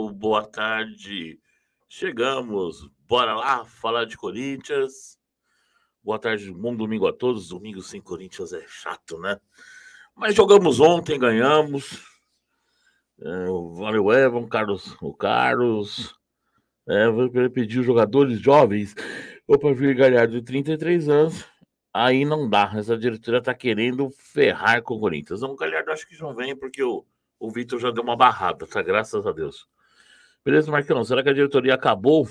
Pessoal, então, boa tarde. Chegamos, bora lá falar de Corinthians. Boa tarde, bom domingo a todos. Domingo sem Corinthians é chato, né? Mas jogamos ontem, ganhamos. É, valeu, Evan, Carlos, o Carlos. É, vou pedir os jogadores jovens. O Pavio Galhardo, de 33 anos. Aí não dá. Essa diretoria tá querendo ferrar com o Corinthians. Não, o Galhardo acho que não vem, porque o. o Vitor já deu uma barrada, tá? Graças a Deus. Beleza, Marcão? Será que a diretoria acabou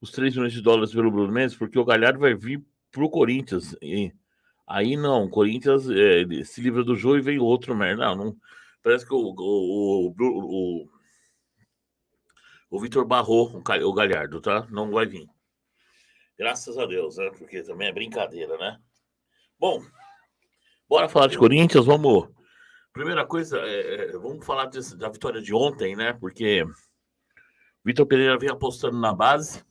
os 3 milhões de dólares pelo Bruno Mendes? Porque o Galhardo vai vir pro Corinthians. E aí não, o Corinthians é, se livra do jogo e vem outro merda. Não, não, parece que o, o, o, o, o Vitor barrou o Galhardo, tá? Não vai vir. Graças a Deus, né? Porque também é brincadeira, né? Bom, bora falar de Corinthians, vamos Primeira coisa, é, é vamos falar da vitória de ontem, né? Porque Vitor Pereira vem apostando na base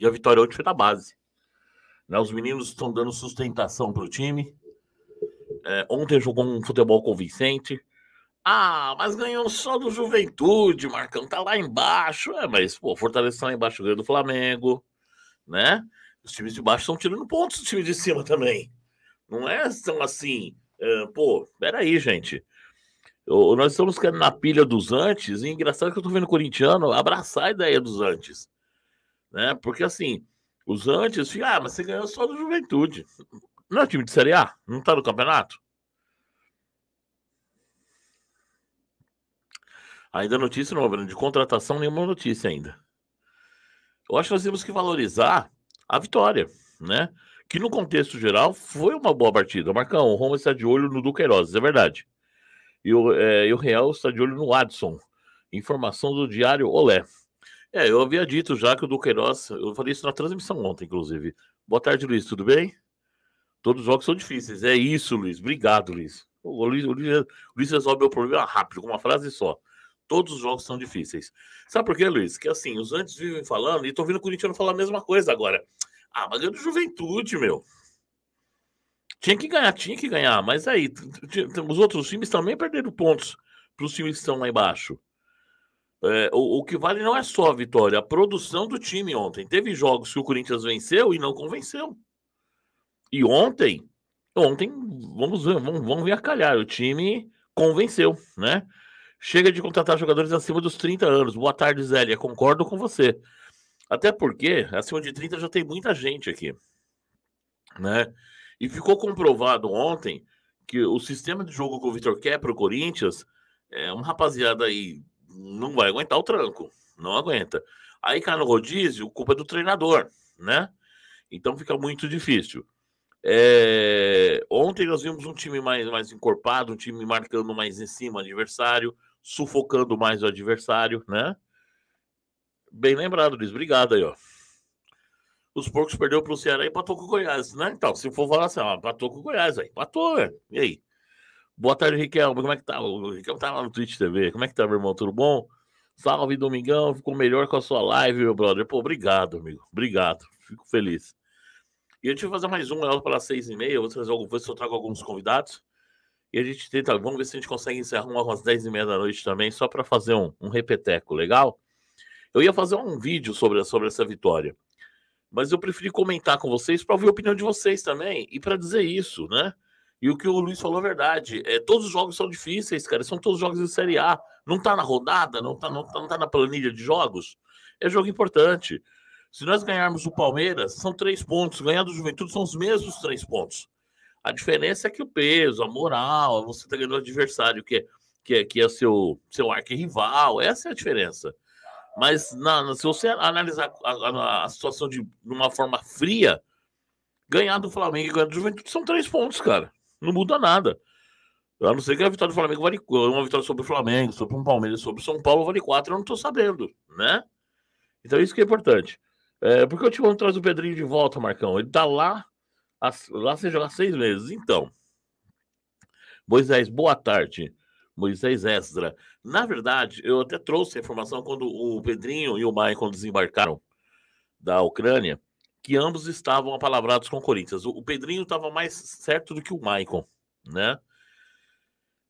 e a vitória ontem foi na base. Né? Os meninos estão dando sustentação para o time. É, ontem jogou um futebol convincente. Ah, mas ganhou só do Juventude, Marcão, tá lá embaixo. É, mas, pô, Fortaleza tá lá embaixo, ganhou do Flamengo, né? Os times de baixo estão tirando pontos os times de cima também. Não é tão assim, pô, peraí, gente. Eu, nós estamos ficando na pilha dos antes, e engraçado que eu tô vendo o corintiano abraçar a ideia dos antes. Né? Porque assim, os antes, assim, ah, mas você ganhou só do juventude. Não é time de Série A? Não tá no campeonato? Ainda notícia não, Bruno, né? de contratação, nenhuma notícia ainda. Eu acho que nós temos que valorizar a vitória, né? que no contexto geral foi uma boa partida. Marcão, o Roma está de olho no Duqueiroz, é verdade. E o, é, e o Real está de olho no Adson. Informação do diário Olé. É, eu havia dito já que o Duqueiroz, eu falei isso na transmissão ontem, inclusive. Boa tarde, Luiz, tudo bem? Todos os jogos são difíceis. É isso, Luiz. Obrigado, Luiz. O Luiz, o Luiz, o Luiz resolve o problema rápido, com uma frase só. Todos os jogos são difíceis. Sabe por quê, Luiz? Que assim, os antes vivem falando, e tô ouvindo o corintiano falar a mesma coisa agora. Ah, mas ganhou do Juventude, meu. Tinha que ganhar, tinha que ganhar. Mas aí, os outros times também perderam pontos para os times que estão lá embaixo. É, o, o, que vale não é só a vitória, a produção do time ontem. Teve jogos que o Corinthians venceu e não convenceu. E ontem, ontem, vamos ver, vamos, vamos ver a calhar, o time convenceu, né? Chega de contratar jogadores acima dos 30 anos. Boa tarde, Zélia. Concordo com você. Até porque, acima de 30 já tem muita gente aqui. Né? E ficou comprovado ontem que o sistema de jogo que o Vitor quer para o Corinthians, é uma rapaziada aí não vai aguentar o tranco, não aguenta. Aí cai no rodízio, culpa é do treinador, né? Então fica muito difícil. É... Ontem nós vimos um time mais, mais encorpado, um time marcando mais em cima o adversário, sufocando mais o adversário, né? Bem lembrado, Luiz. Obrigado aí, ó. Os porcos perdeu para o Ceará e empatou com o Goiás, né? Então, se for falar assim, ó, empatou com o Goiás, aí, empatou, né? E aí? Boa tarde, Riquelme. Como é que tá? O Riquelme tá lá no Twitch TV. Como é que tá, meu irmão? Tudo bom? Salve, Domingão. Ficou melhor com a sua live, meu brother. Pô, obrigado, amigo. Obrigado. Fico feliz. E a gente vai fazer mais um ela para seis e meia. Vou, trazer, algum, vou soltar com alguns convidados. E a gente tenta, vamos ver se a gente consegue encerrar umas dez e meia da noite também, só para fazer um, um repeteco, legal? Eu ia fazer um vídeo sobre, sobre essa vitória, mas eu preferi comentar com vocês para ouvir a opinião de vocês também e para dizer isso, né? E o que o Luiz falou é verdade. É, todos os jogos são difíceis, cara. São todos jogos de Série A. Não tá na rodada, não tá, não, não tá na planilha de jogos. É jogo importante. Se nós ganharmos o Palmeiras, são três pontos. Ganhar do Juventude são os mesmos três pontos. A diferença é que o peso, a moral, você tá ganhando o adversário que é, que é, que é seu, seu arquirrival. Essa é a diferença. Mas na, se você analisar a, a, a situação de, de uma forma fria, ganhar do Flamengo e ganhar do Juventude são três pontos, cara. Não muda nada. A não ser que a vitória do Flamengo vale uma vitória sobre o Flamengo, sobre o Palmeiras, sobre o São Paulo vale quatro, eu não tô sabendo, né? Então isso que é importante. É, porque o Timão traz o Pedrinho de volta, Marcão. Ele tá lá, lá sem jogar seis meses. Então, Moisés, boa tarde. Moisés Ezra. Na verdade, eu até trouxe a informação quando o Pedrinho e o Maicon desembarcaram da Ucrânia, que ambos estavam apalavrados com o Corinthians. O Pedrinho estava mais certo do que o Maicon, né?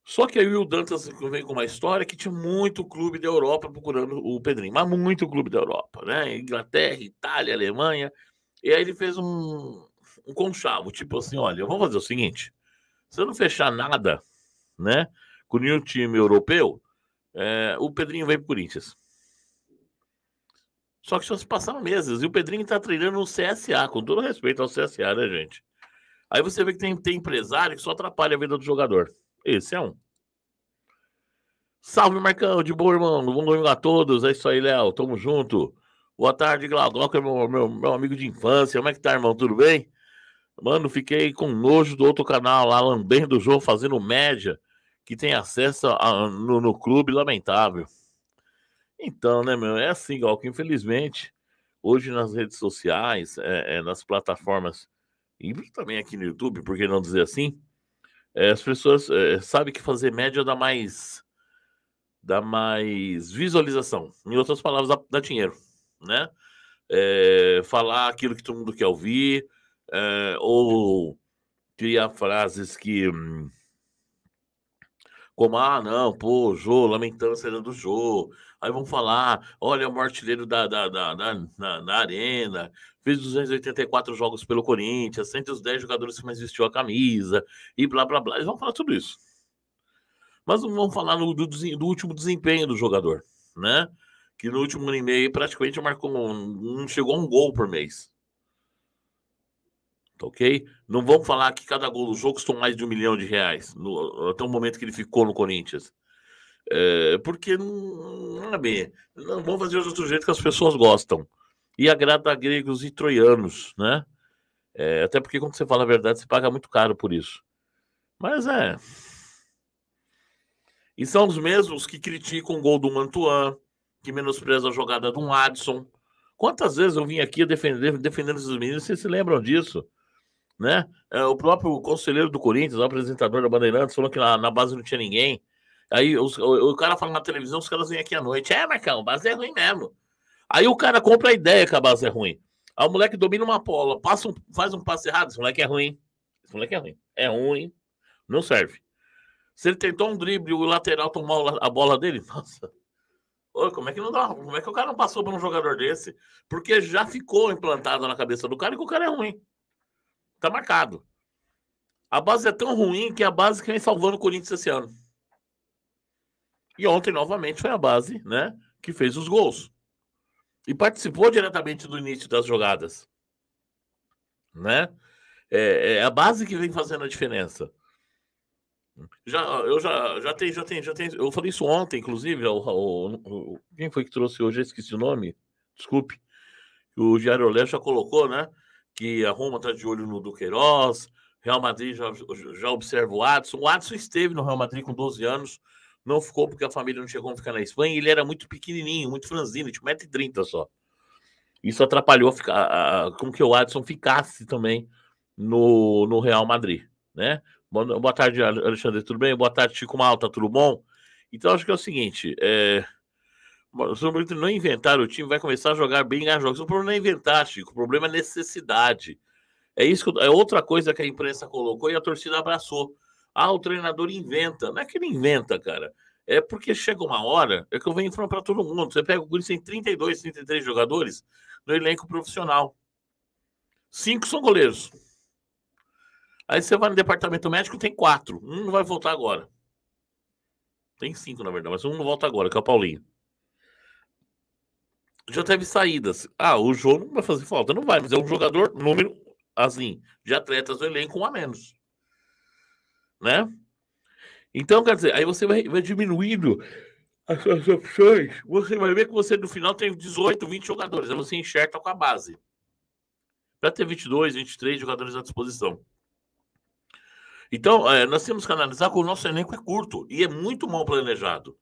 Só que aí o Dantas vem com uma história que tinha muito clube da Europa procurando o Pedrinho, mas muito clube da Europa, né? Inglaterra, Itália, Alemanha. E aí ele fez um, um conchavo, tipo assim, olha, vamos fazer o seguinte, se eu não fechar nada, né? com nenhum time europeu, é, o Pedrinho veio pro Corinthians. Só que já se passaram meses e o Pedrinho tá treinando no CSA, com todo respeito ao CSA, né, gente? Aí você vê que tem, tem empresário que só atrapalha a vida do jogador. Esse é um. Salve, Marcão, de boa, irmão. Bom domingo a todos. É isso aí, Léo. Tamo junto. Boa tarde, Glauco, é meu, meu, meu amigo de infância. Como é que tá, irmão? Tudo bem? Mano, fiquei com nojo do outro canal lá, lambendo o jogo, fazendo média que tem acesso a, no, no, clube lamentável. Então, né, meu, é assim, igual que infelizmente, hoje nas redes sociais, é, é, nas plataformas, e também aqui no YouTube, por que não dizer assim, é, as pessoas é, sabem que fazer média dá mais, dá mais visualização. Em outras palavras, dá, dá dinheiro, né? É, falar aquilo que todo mundo quer ouvir, é, ou criar frases que... Hum, como, ah, não, pô, Jô, saída do Jô. Aí vão falar, olha, é um artilheiro da, da, da, da, arena, fez 284 jogos pelo Corinthians, 110 jogadores que mais vestiu a camisa, e blá, blá, blá. Eles vão falar tudo isso. Mas não vão falar do, do, do último desempenho do jogador, né? Que no último ano e meio praticamente marcou, não um, um, chegou a um gol por mês. Tá ok? Não vamos falar que cada gol do jogo custou mais de um milhão de reais, no, até o momento que ele ficou no Corinthians. É, porque, sabe, não, não é vamos fazer de outro jeito que as pessoas gostam. E agrada a gregos e troianos, né? É, até porque quando você fala a verdade, você paga muito caro por isso. Mas é. E são os mesmos que criticam o gol do Mantuan, que menospreza a jogada do Adson. Quantas vezes eu vim aqui defender, defendendo esses meninos, vocês se lembram disso? né? É, o próprio conselheiro do Corinthians, o apresentador da Bandeirantes, falou que na, na base não tinha ninguém. Aí os, o, o, cara fala na televisão, os caras vêm aqui à noite. É, Marcão, base é ruim mesmo. Aí o cara compra a ideia que a base é ruim. Aí o moleque domina uma bola, passa um, faz um passe errado, esse moleque é ruim. Esse moleque é ruim. É ruim, não serve. Se ele tentou um drible e o lateral tomou a bola dele, nossa. Ô, como é que não dá? Como é que o cara não passou por um jogador desse? Porque já ficou implantado na cabeça do cara que o cara é ruim. Tá marcado. A base é tão ruim que a base que vem salvando o Corinthians esse ano. E ontem, novamente, foi a base, né? Que fez os gols. E participou diretamente do início das jogadas. Né? É, é a base que vem fazendo a diferença. Já, eu já, já tem já tem já tem Eu falei isso ontem, inclusive. O, o, o, quem foi que trouxe hoje? Eu esqueci o nome. Desculpe. O Diário Olé já colocou, né? que a Roma está de olho no Duqueiroz, Real Madrid já, já observa o Adson. O Adson esteve no Real Madrid com 12 anos, não ficou porque a família não chegou a ficar na Espanha, ele era muito pequenininho, muito franzino, tipo 1,30m só. Isso atrapalhou a, a, a, com que o Adson ficasse também no, no Real Madrid, né? Boa, boa tarde, Alexandre, tudo bem? Boa tarde, Chico Malta, tudo bom? Então, acho que é o seguinte, é o São Brito não inventar o time, vai começar a jogar bem ganhar jogos. O problema não é inventar, Chico. O problema é necessidade. É isso que, é outra coisa que a imprensa colocou e a torcida abraçou. Ah, o treinador inventa. Não é que ele inventa, cara. É porque chega uma hora, é que eu venho falando para todo mundo. Você pega o Corinthians tem 32, 33 jogadores no elenco profissional. Cinco são goleiros. Aí você vai no departamento médico, tem quatro. Um não vai voltar agora. Tem cinco, na verdade, mas um não volta agora, que é o Paulinho já teve saídas. Ah, o João não vai fazer falta, não vai, mas é um jogador número assim de atletas do elenco um a menos, né? Então, quer dizer, aí você vai, vai diminuindo as suas opções. Você vai ver que você no final tem 18, 20 jogadores, aí né? você enxerta com a base para ter 22, 23 jogadores à disposição. Então, é, nós temos que analisar que o nosso elenco é curto e é muito mal planejado.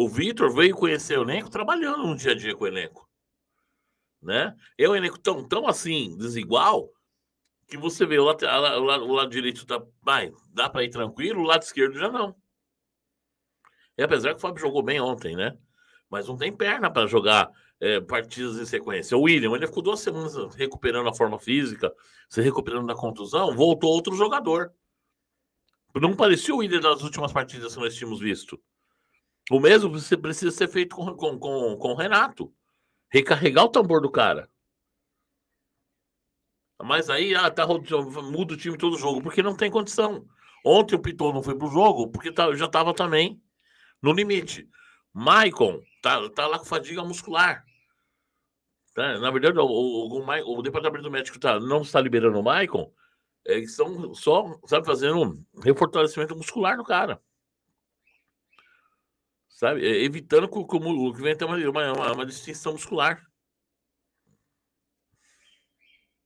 O Vitor veio conhecer o elenco trabalhando no dia a dia com o elenco. Né? É um elenco tão, tão assim, desigual, que você vê o, o lado direito tá, vai, dá para ir tranquilo, o lado esquerdo já não. E apesar que o Fábio jogou bem ontem, né? Mas não tem perna para jogar é, partidas em sequência. O William, ele ficou duas semanas recuperando a forma física, se recuperando da contusão, voltou outro jogador. Não parecia o William das últimas partidas que nós tínhamos visto. O mesmo precisa ser feito com, com, com, com o Renato. Recarregar o tambor do cara. Mas aí ah, tá, muda o time todo jogo, porque não tem condição. Ontem o Piton não foi pro jogo, porque tá, já estava também no limite. Maicon tá, tá lá com fadiga muscular. Tá? Na verdade, o, o, o, o, departamento médico tá, não está liberando o Maicon, é, Eles estão só sabe, fazendo um refortalecimento muscular no cara sabe? É, evitando que, que o que vem ter uma, uma, uma distinção muscular.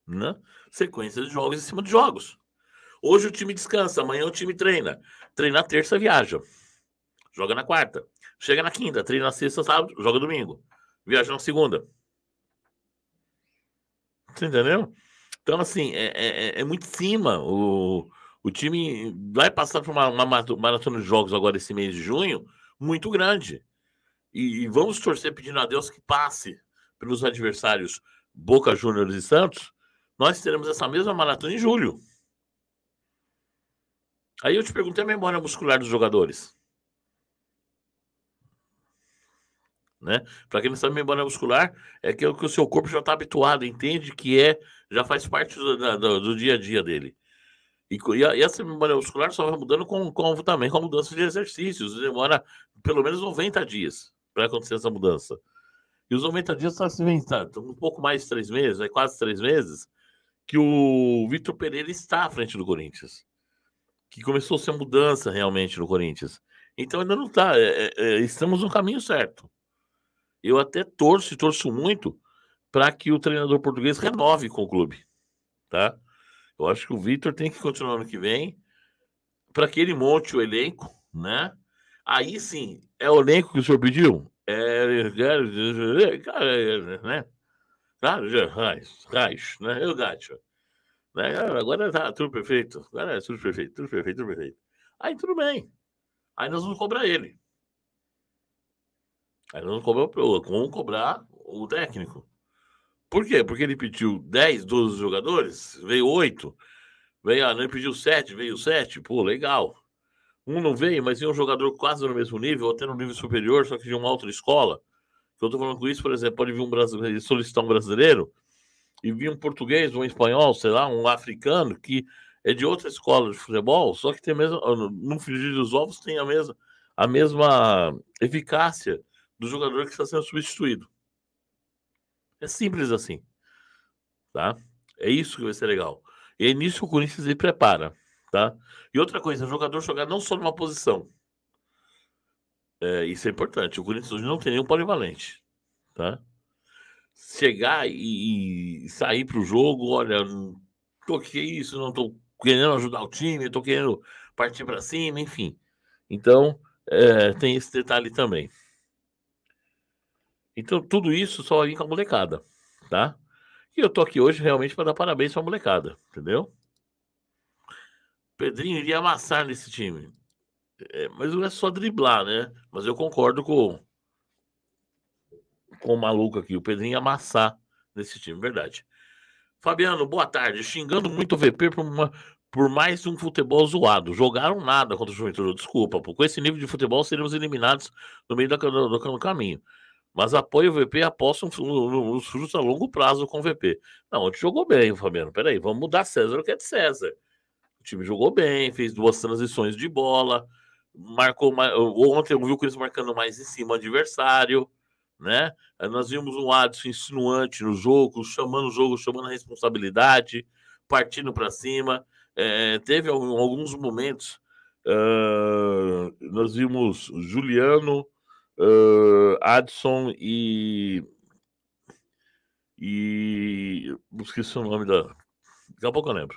Né? Sequência de jogos em cima de jogos. Hoje o time descansa, amanhã o time treina. Treina na terça, viaja. Joga na quarta. Chega na quinta, treina na sexta, sábado, joga domingo. Viaja na segunda. Você entendeu? Então, assim, é, é, é, é muito cima. O, o time vai passar por uma, uma maratona de jogos agora esse mês de junho muito grande. E, e vamos torcer pedindo a Deus que passe pelos adversários Boca Juniors e Santos. Nós teremos essa mesma maratona em julho. Aí eu te perguntei a memória muscular dos jogadores. Né? Para quem não sabe, memória muscular é que é o que o seu corpo já está habituado, entende que é, já faz parte do, do, do dia a dia dele. E, e essa memória muscular só vai mudando com, com, também com a mudança de exercícios. Demora pelo menos 90 dias para acontecer essa mudança. E os 90 dias estão se inventando. Tá, um pouco mais de três meses, é quase três meses, que o Vitor Pereira está à frente do Corinthians. Que começou a ser mudança realmente no Corinthians. Então ainda não está. É, é, é, estamos no caminho certo. Eu até torço e torço muito para que o treinador português renove com o clube. Tá? Eu acho que o Vitor tem que continuar no que vem para que ele monte o elenco, né? Aí sim, é o elenco que o senhor pediu? É, cara, é, né? Claro, Raiz, Raiz, né? Eu é gato. Né? Agora tá tudo perfeito. Agora é tudo perfeito, tudo perfeito, tudo perfeito. Aí tudo bem. Aí nós vamos cobrar ele. Aí nós vamos cobrar, vamos cobrar o técnico. Por quê? Porque ele pediu 10, 12 jogadores, veio 8. Veio, ah, não, ele pediu 7, veio 7. Pô, legal. Um não veio, mas tinha um jogador quase no mesmo nível, até no nível superior, só que de uma outra escola. Que eu tô falando com isso, por exemplo, pode vir um brasileiro, solicitar um brasileiro, e vir um português, um espanhol, sei lá, um africano, que é de outra escola de futebol, só que tem mesmo, no frigir dos ovos tem a mesma, a mesma eficácia do jogador que está sendo substituído. É simples assim. Tá? É isso que vai ser legal. E é nisso que o Corinthians se prepara. Tá? E outra coisa, o jogador jogar não só numa posição. É, isso é importante. O Corinthians hoje não tem nenhum polivalente. Tá? Chegar e, e sair para o jogo, olha, toquei é isso, não estou querendo ajudar o time, estou querendo partir para cima, enfim. Então, é, tem esse detalhe também. Então, tudo isso só aí com a molecada, tá? E eu tô aqui hoje realmente para dar parabéns pra molecada, entendeu? Pedrinho iria amassar nesse time. É, mas não é só driblar, né? Mas eu concordo com, com o maluco aqui. O Pedrinho ia amassar nesse time, verdade. Fabiano, boa tarde. Xingando muito o VP por, uma, por mais um futebol zoado. Jogaram nada contra o Juventude, desculpa. Pô. Com esse nível de futebol, seremos eliminados no meio do, do, do caminho mas apoia o VP e um, nos frutos a longo prazo com o VP. Não, ontem jogou bem, Fabiano. Peraí, vamos mudar César o que é de César. O time jogou bem, fez duas transições de bola, marcou mais, ontem eu vi o Cris marcando mais em cima adversário, né? Nós vimos um Adson insinuante no jogo, chamando o jogo, chamando a responsabilidade, partindo para cima. É, teve alguns momentos, uh, nós vimos Juliano uh, Adson e. E. Esqueci o nome da. Daqui a pouco eu lembro.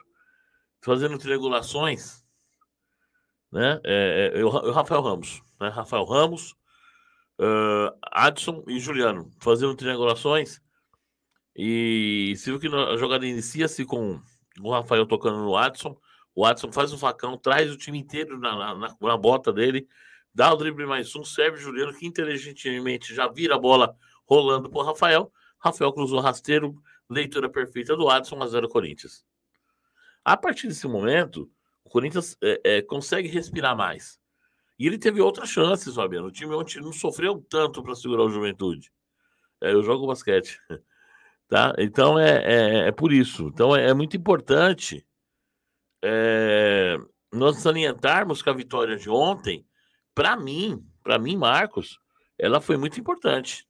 Fazendo triangulações, né? É, é, eu, Rafael Ramos, né? Rafael Ramos, uh, Adson e Juliano fazendo triangulações. E se viu que a jogada inicia-se com o Rafael tocando no Adson. O Adson faz o facão, traz o time inteiro na, na, na bota dele dá o drible mais um, serve Juliano, que inteligentemente já vira a bola rolando por Rafael. Rafael cruzou rasteiro, leitura perfeita do Adson, 1x0 Corinthians. A partir desse momento, o Corinthians é, é, consegue respirar mais. E ele teve outras chances, Fabiano. O time ontem não sofreu tanto para segurar o Juventude. É, eu jogo basquete. Tá? Então é, é, é, por isso. Então é, é muito importante é, nós salientarmos que a vitória de ontem para mim, para mim, Marcos, ela foi muito importante.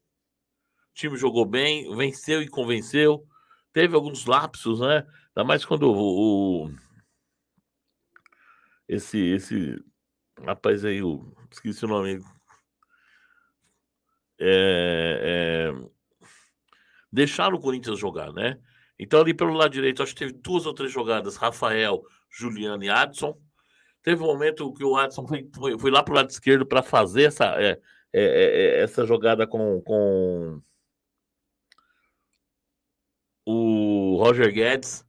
O time jogou bem, venceu e convenceu. Teve alguns lapsos, né? Ainda mais quando o, o esse esse rapaz aí, o, esqueci o nome. É, é, deixaram o Corinthians jogar, né? Então, ali pelo lado direito, acho que teve duas ou três jogadas: Rafael, Juliano e Adson. Teve um momento que o Adson foi, foi, foi lá para o lado esquerdo para fazer essa, é, é, é, é, essa jogada com, com o Roger Guedes,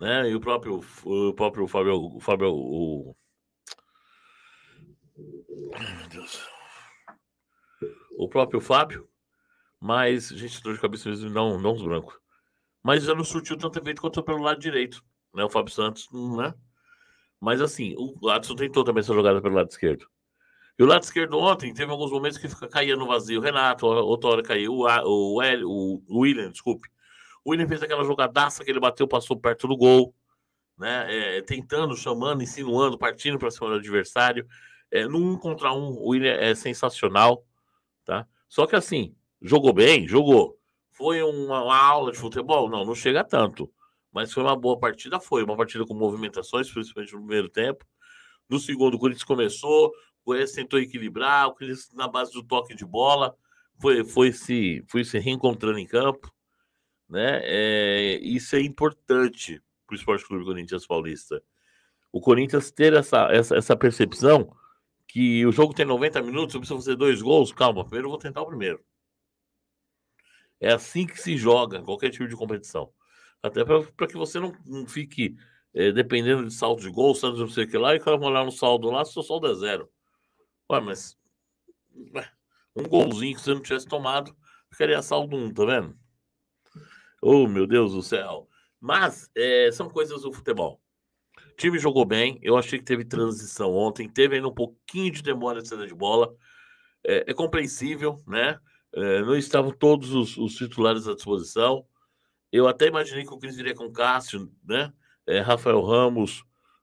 né? E o próprio, o próprio Fábio, o Fábio, o... Ai, o próprio Fábio, mas gente dor de cabeça mesmo não, não os brancos. Mas já não surtiu tanto efeito quanto pelo lado direito, né? O Fábio Santos, né? Mas assim, o Adson tentou também essa jogada pelo lado esquerdo. E o lado esquerdo ontem teve alguns momentos que fica, caía no vazio. Renato, outra hora caiu. O, o, o, o William, desculpe. O William fez aquela jogadaça que ele bateu, passou perto do gol. Né? É, tentando, chamando, insinuando, partindo para cima do adversário. É, no um contra um, o William é sensacional. Tá? Só que assim, jogou bem, jogou. Foi uma, uma aula de futebol? Não, não chega tanto. Mas foi uma boa partida, foi uma partida com movimentações, principalmente no primeiro tempo. No segundo, o Corinthians começou, o Corinthians tentou equilibrar, o Corinthians na base do toque de bola foi, foi, se, foi se reencontrando em campo. Né? É, isso é importante para o Esporte Clube Corinthians Paulista. O Corinthians ter essa, essa, essa percepção que o jogo tem 90 minutos, eu preciso fazer dois gols. Calma, primeiro eu vou tentar o primeiro. É assim que se joga qualquer tipo de competição. Até para que você não, não fique é, dependendo de saldo de gol, saldo de não sei o que lá, e quando olhar no saldo lá, seu saldo é zero. Ué, mas um golzinho que você não tivesse tomado, ficaria saldo um, tá vendo? Oh, meu Deus do céu. Mas é, são coisas do futebol. O time jogou bem, eu achei que teve transição ontem, teve ainda um pouquinho de demora de saída de bola. É, é compreensível, né? É, não estavam todos os, os, titulares à disposição. Eu até imaginei que o Cris viria com Cássio, né? É, Rafael Ramos,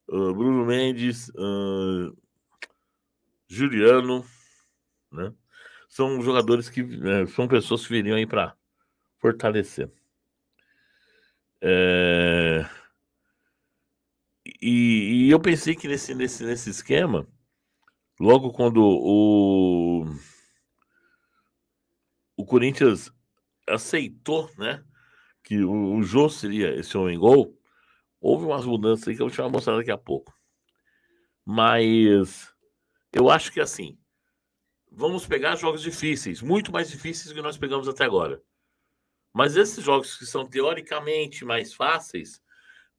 uh, Bruno Mendes, uh, Juliano, né? São jogadores que né, são pessoas que viriam aí para fortalecer. É... E, e, eu pensei que nesse, nesse, nesse esquema, logo quando o, o Corinthians aceitou, né? que o, o Jô seria esse homem gol, houve umas mudanças aí que eu vou te mostrar daqui a pouco. Mas eu acho que assim, vamos pegar jogos difíceis, muito mais difíceis que nós pegamos até agora. Mas esses jogos que são teoricamente mais fáceis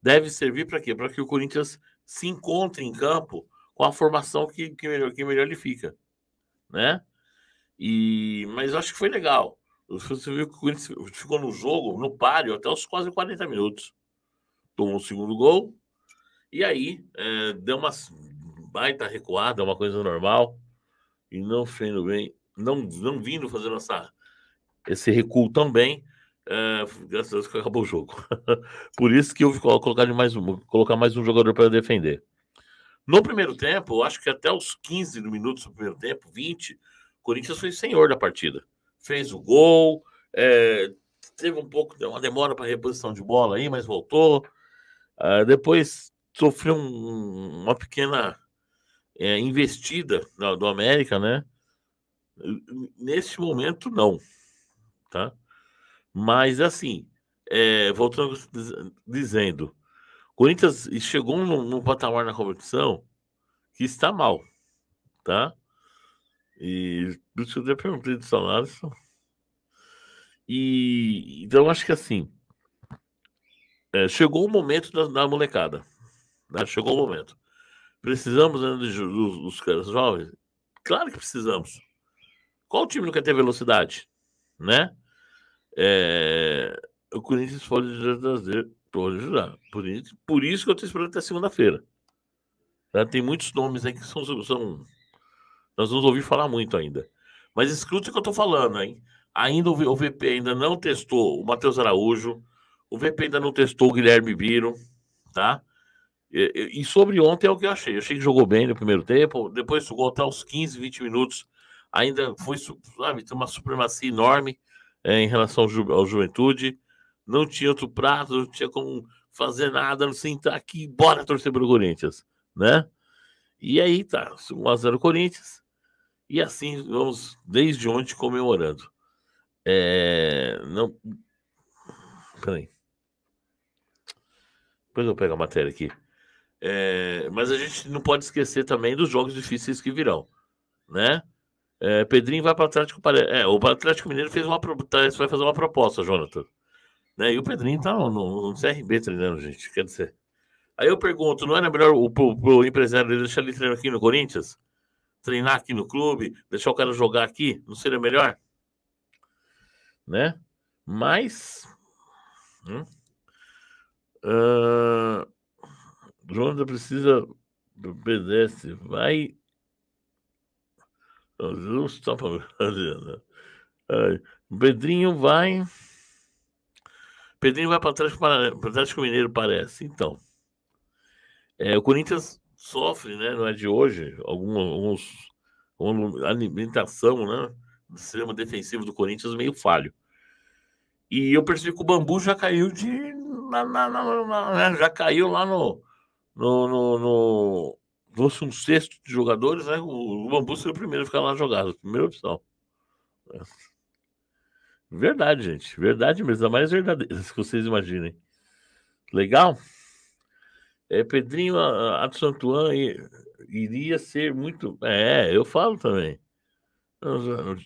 devem servir para quê? Para que o Corinthians se encontre em campo com a formação que, que, melhor, que melhor ele fica, né? E mas eu acho que foi legal. Você viu que o Corinthians ficou no jogo, no páreo, até os quase 40 minutos. Tomou o segundo gol. E aí, é, deu uma baita recuada, uma coisa normal. E não sendo bem, não, não vindo fazendo essa, esse recuo tão bem, é, graças a Deus que acabou o jogo. Por isso que eu vou colocar mais um, colocar mais um jogador para defender. No primeiro tempo, acho que até os 15 minutos do primeiro tempo, 20, o Corinthians foi senhor da partida fez o gol, é, teve um pouco de uma demora para reposição de bola aí, mas voltou. Ah, depois sofreu um, uma pequena é, investida do, do América, né? Neste momento, não. Tá? Mas, assim, é, voltando dizendo, Corinthians chegou num, num patamar na competição que está mal, tá? E por isso eu até perguntei do salário. E então acho que assim. É, chegou o momento da, da molecada. Né? Chegou o momento. Precisamos né, dos, dos, caras jovens? Claro que precisamos. Qual time não quer ter velocidade? Né? É, o Corinthians pode trazer, pode ajudar. Por isso, por isso que eu estou esperando até segunda-feira. Né? Tem muitos nomes aí que são, são nós vamos ouvir falar muito ainda. Mas escute o que eu estou falando, hein? Ainda o VP ainda não testou o Matheus Araújo, o VP ainda não testou o Guilherme Biro, tá? E, e, sobre ontem é o que eu achei. Eu achei que jogou bem no primeiro tempo, depois jogou até uns 15, 20 minutos. Ainda foi, sabe, tem uma supremacia enorme é, em relação ao, ju ao, Juventude. Não tinha outro prato, não tinha como fazer nada, não sei entrar aqui, bora torcer para o Corinthians, né? E aí tá, 1x0 Corinthians. E assim vamos desde ontem comemorando. É, não. Peraí. Depois eu pego a matéria aqui. É, mas a gente não pode esquecer também dos jogos difíceis que virão, né? É, Pedrinho vai para o Atlético Paranaense. É, o Atlético Mineiro fez uma tá, vai fazer uma proposta, Jonathan. Né? E o Pedrinho tá no, no CRB treinando, gente. Quer dizer. Aí eu pergunto, não era melhor o, o, o empresário dele deixar ele treinar aqui no Corinthians? treinar aqui no clube, deixar o cara jogar aqui, não seria melhor? Né? Mas. Hum, uh, precisa do PDS, vai. Jesus está Pedrinho vai. Pedrinho vai para trás para Atlético Mineiro, parece. Então. É, o Corinthians sofre, né? Não é de hoje, alguma, alguns, alimentação, né? Do sistema defensivo do Corinthians meio falho. E eu percebi que o bambu já caiu de. Na, na, na, né, já caiu lá no. no, no, no fosse um sexto de jogadores, né? O, o bambu seria o primeiro a ficar lá jogado, primeira opção. É. Verdade, gente. Verdade mesmo. A é mais verdadeira que vocês imaginem. Legal? é, Pedrinho Absantuan iria ser muito. É, eu falo também. Eh,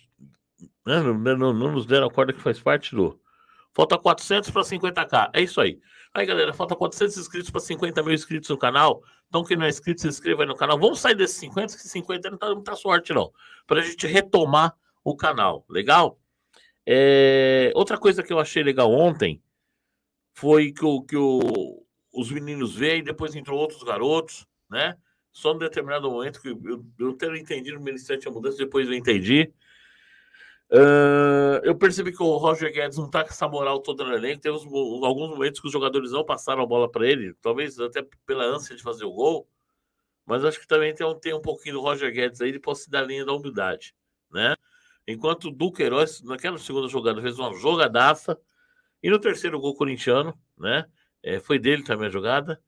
né, não, não, não, nos deram a corda que faz parte do. Falta 400 para 50k. É isso aí. Aí, galera, falta 400 inscritos para 50 mil inscritos no canal. Então, quem não é inscrito, se inscreva aí no canal. Vamos sair desses 50, que 50 não tá muita tá sorte, não. Para a gente retomar o canal. Legal? É... Outra coisa que eu achei legal ontem foi que o, que o os meninos veio, depois entrou outros garotos, né? Só num determinado momento que eu, eu entendido no Ministério tinha mudança, depois eu entendi. Uh, eu percebi que o Roger Guedes não tá com essa moral toda no elenco. Teve alguns momentos que os jogadores não passaram a bola para ele, talvez até pela ânsia de fazer o gol, mas acho que também tem um, tem um pouquinho do Roger Guedes aí ele pode se dar linha da humildade, né? Enquanto o Duqueiroz, naquela segunda jogada, fez uma jogadaça, e no terceiro gol corintiano, né? É, foi dele também a jogada.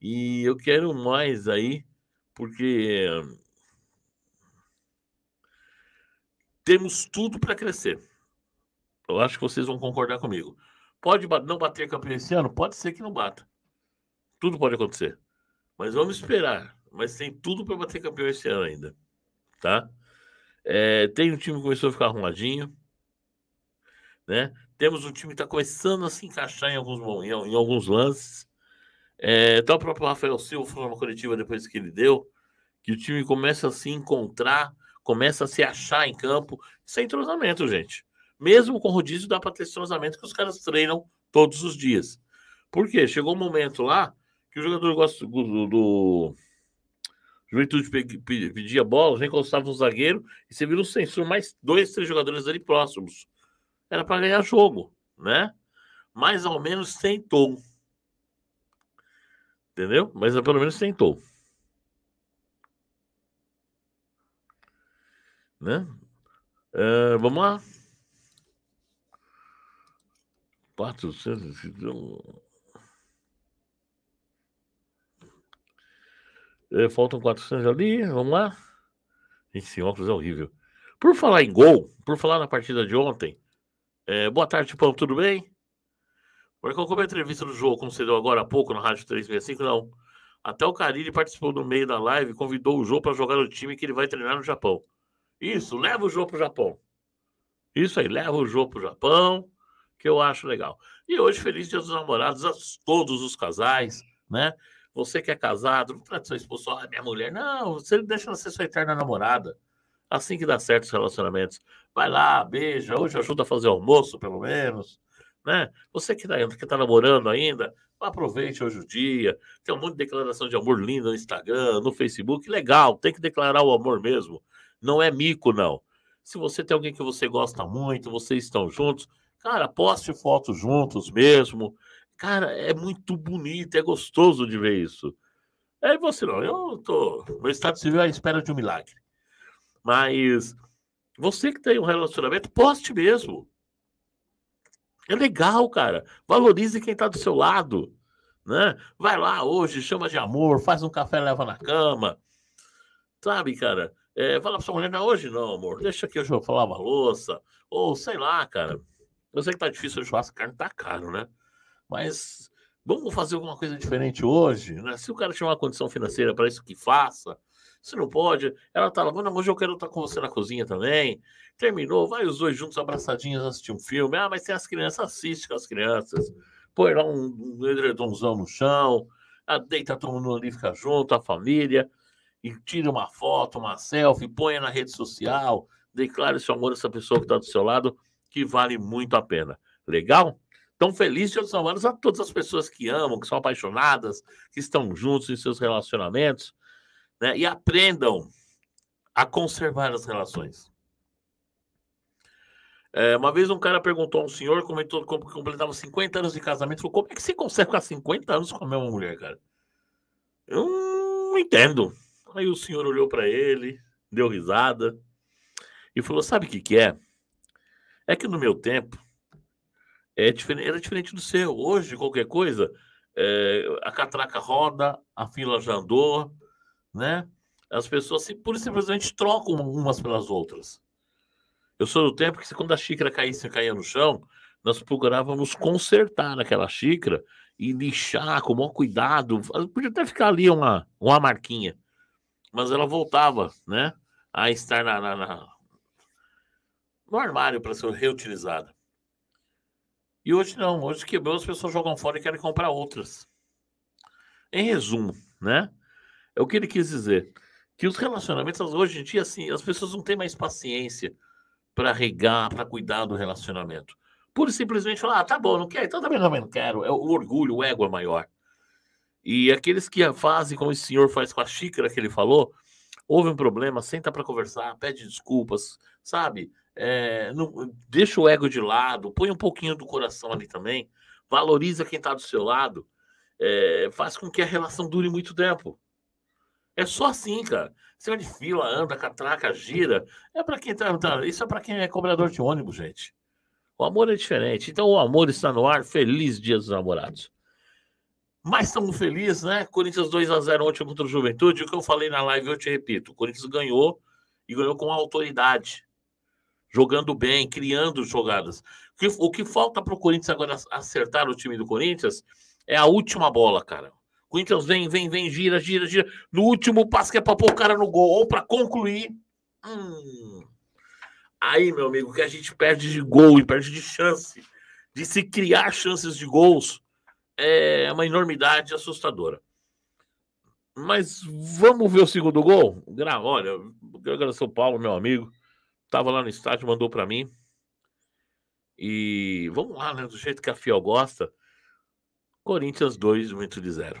E eu quero mais aí, porque temos tudo para crescer. Eu acho que vocês vão concordar comigo. Pode não bater campeão esse ano? Pode ser que não bata. Tudo pode acontecer. Mas vamos esperar. Mas tem tudo para bater campeão esse ano ainda. Tá? É, tem um time que começou a ficar arrumadinho. Né? Temos um time que está começando a se encaixar em alguns, em, em alguns lances. É, até tá o próprio Rafael Silva falou na coletiva depois que ele deu que o time começa a se encontrar, começa a se achar em campo. sem é entrosamento, gente. Mesmo com o rodízio, dá para ter esse entrosamento que os caras treinam todos os dias. Por quê? Chegou um momento lá que o jogador gosta do, do... Juventude pedia bola, já encostava um zagueiro e você vira um sensor mais dois, três jogadores ali próximos era para ganhar jogo, né? Mais ou menos tentou. Entendeu? Mas pelo menos tentou. Né? Uh, vamos lá. 400. É, eh, faltam 400 ali. Vamos lá. Gente, esse óculos é horrível. Por falar em gol, por falar na partida de ontem, é, boa tarde, Pão, tudo bem? Porque como é a entrevista do jogo, como você deu agora há pouco no Rádio 365, não. Até o Carilli participou no meio da live e convidou o João para jogar no time que ele vai treinar no Japão. Isso, leva o João para o Japão. Isso aí, leva o João para o Japão, que eu acho legal. E hoje, feliz dia dos namorados a todos os casais, né? Você que é casado, não trate sua esposa, ah, minha mulher. Não, você deixa ela ser sua eterna namorada. Assim que dá certo os relacionamentos vai lá, beija, hoje ajuda a fazer almoço, pelo menos. Né? Você que está que tá namorando ainda, aproveite hoje o dia. Tem um monte de declaração de amor linda no Instagram, no Facebook. Legal, tem que declarar o amor mesmo. Não é mico, não. Se você tem alguém que você gosta muito, vocês estão juntos, cara, poste fotos juntos mesmo. Cara, é muito bonito, é gostoso de ver isso. Aí é, você não, eu tô. Meu estado civil é à espera de um milagre. Mas você que tem um relacionamento, poste mesmo. É legal, cara. Valorize quem está do seu lado. Né? Vai lá hoje, chama de amor, faz um café, leva na cama. Sabe, cara? É, fala pra sua mulher, não, hoje não, amor. Deixa que hoje eu falava louça. Ou sei lá, cara. Eu sei que tá difícil eu churrasco, carne tá caro, né? Mas vamos fazer alguma coisa diferente hoje, né? Se o cara tiver uma condição financeira para isso, que faça você não pode. Ela tá lavando, mas eu quero estar tá com você na cozinha também. Terminou, vai os dois juntos abraçadinhos assistir um filme. Ah, mas tem as crianças, assiste com as crianças. Põe lá um, um edredomzão no chão, a deita todo mundo ali, fica junto, a família, e tira uma foto, uma selfie, põe na rede social, declara seu amor a essa pessoa que está do seu lado, que vale muito a pena. Legal? Então, feliz Dia dos Namorados a todas as pessoas que amam, que são apaixonadas, que estão juntos em seus relacionamentos né? e aprendam a conservar as relações. É, uma vez um cara perguntou a um senhor, comentou que completava 50 anos de casamento, falou: como é que você consegue ficar 50 anos com a mesma mulher, cara? Eu não entendo. Aí o senhor olhou para ele, deu risada e falou: sabe o que, que é? É que no meu tempo é diferente, era diferente do seu. Hoje, qualquer coisa, é, a catraca roda, a fila já andou, né? As pessoas se, pura e simplesmente trocam umas pelas outras. Eu sou do tempo que quando a xícara caísse, caía no chão, nós procurávamos consertar aquela xícara e lixar com o maior cuidado. Podia até ficar ali uma, uma marquinha, mas ela voltava, né? A estar na, na, na no armário para ser reutilizada. E hoje não, hoje quebrou, as pessoas jogam fora e querem comprar outras. Em resumo, né? É o que ele quis dizer. Que os relacionamentos, hoje em dia, assim, as pessoas não têm mais paciência para regar, para cuidar do relacionamento. Pura e simplesmente falar, ah, tá bom, não quer, então também não quero. É o orgulho, o ego é maior. E aqueles que fazem como esse senhor faz com a xícara que ele falou, houve um problema, senta para conversar, pede desculpas, sabe? É, não, deixa o ego de lado, põe um pouquinho do coração ali também, valoriza quem está do seu lado, é, faz com que a relação dure muito tempo. É só assim, cara. Você vai de fila, anda, catraca, gira. É para quem tá, tá, Isso é para quem é cobrador de ônibus, gente. O amor é diferente. Então o amor está no ar. Feliz Dia dos Namorados. Mas estamos felizes, né? Corinthians 2 a 0 ontem contra o Juventude. O que eu falei na live, eu te repito. O Corinthians ganhou e ganhou com autoridade. Jogando bem, criando jogadas. O que, o que falta para o Corinthians agora acertar o time do Corinthians é a última bola, cara. Corinthians vem, vem, vem, gira, gira, gira. No último passo que é pra pôr o cara no gol ou pra concluir. Hum. Aí, meu amigo, que a gente perde de gol e perde de chance, de se criar chances de gols, é uma enormidade assustadora. Mas vamos ver o segundo gol? Olha, o agradeço São Paulo, meu amigo. Tava lá no estádio, mandou para mim. E vamos lá, né? Do jeito que a Fiel gosta. Corinthians 2, de zero.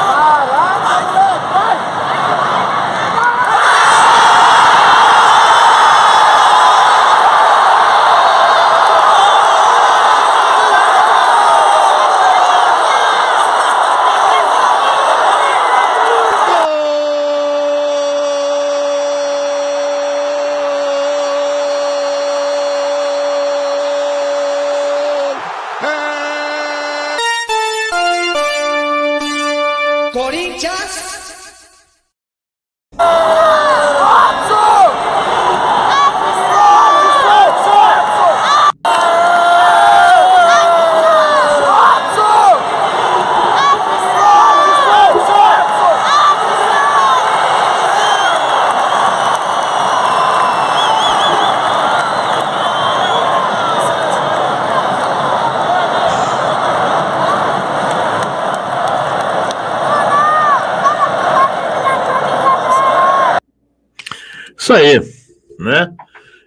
isso aí, né?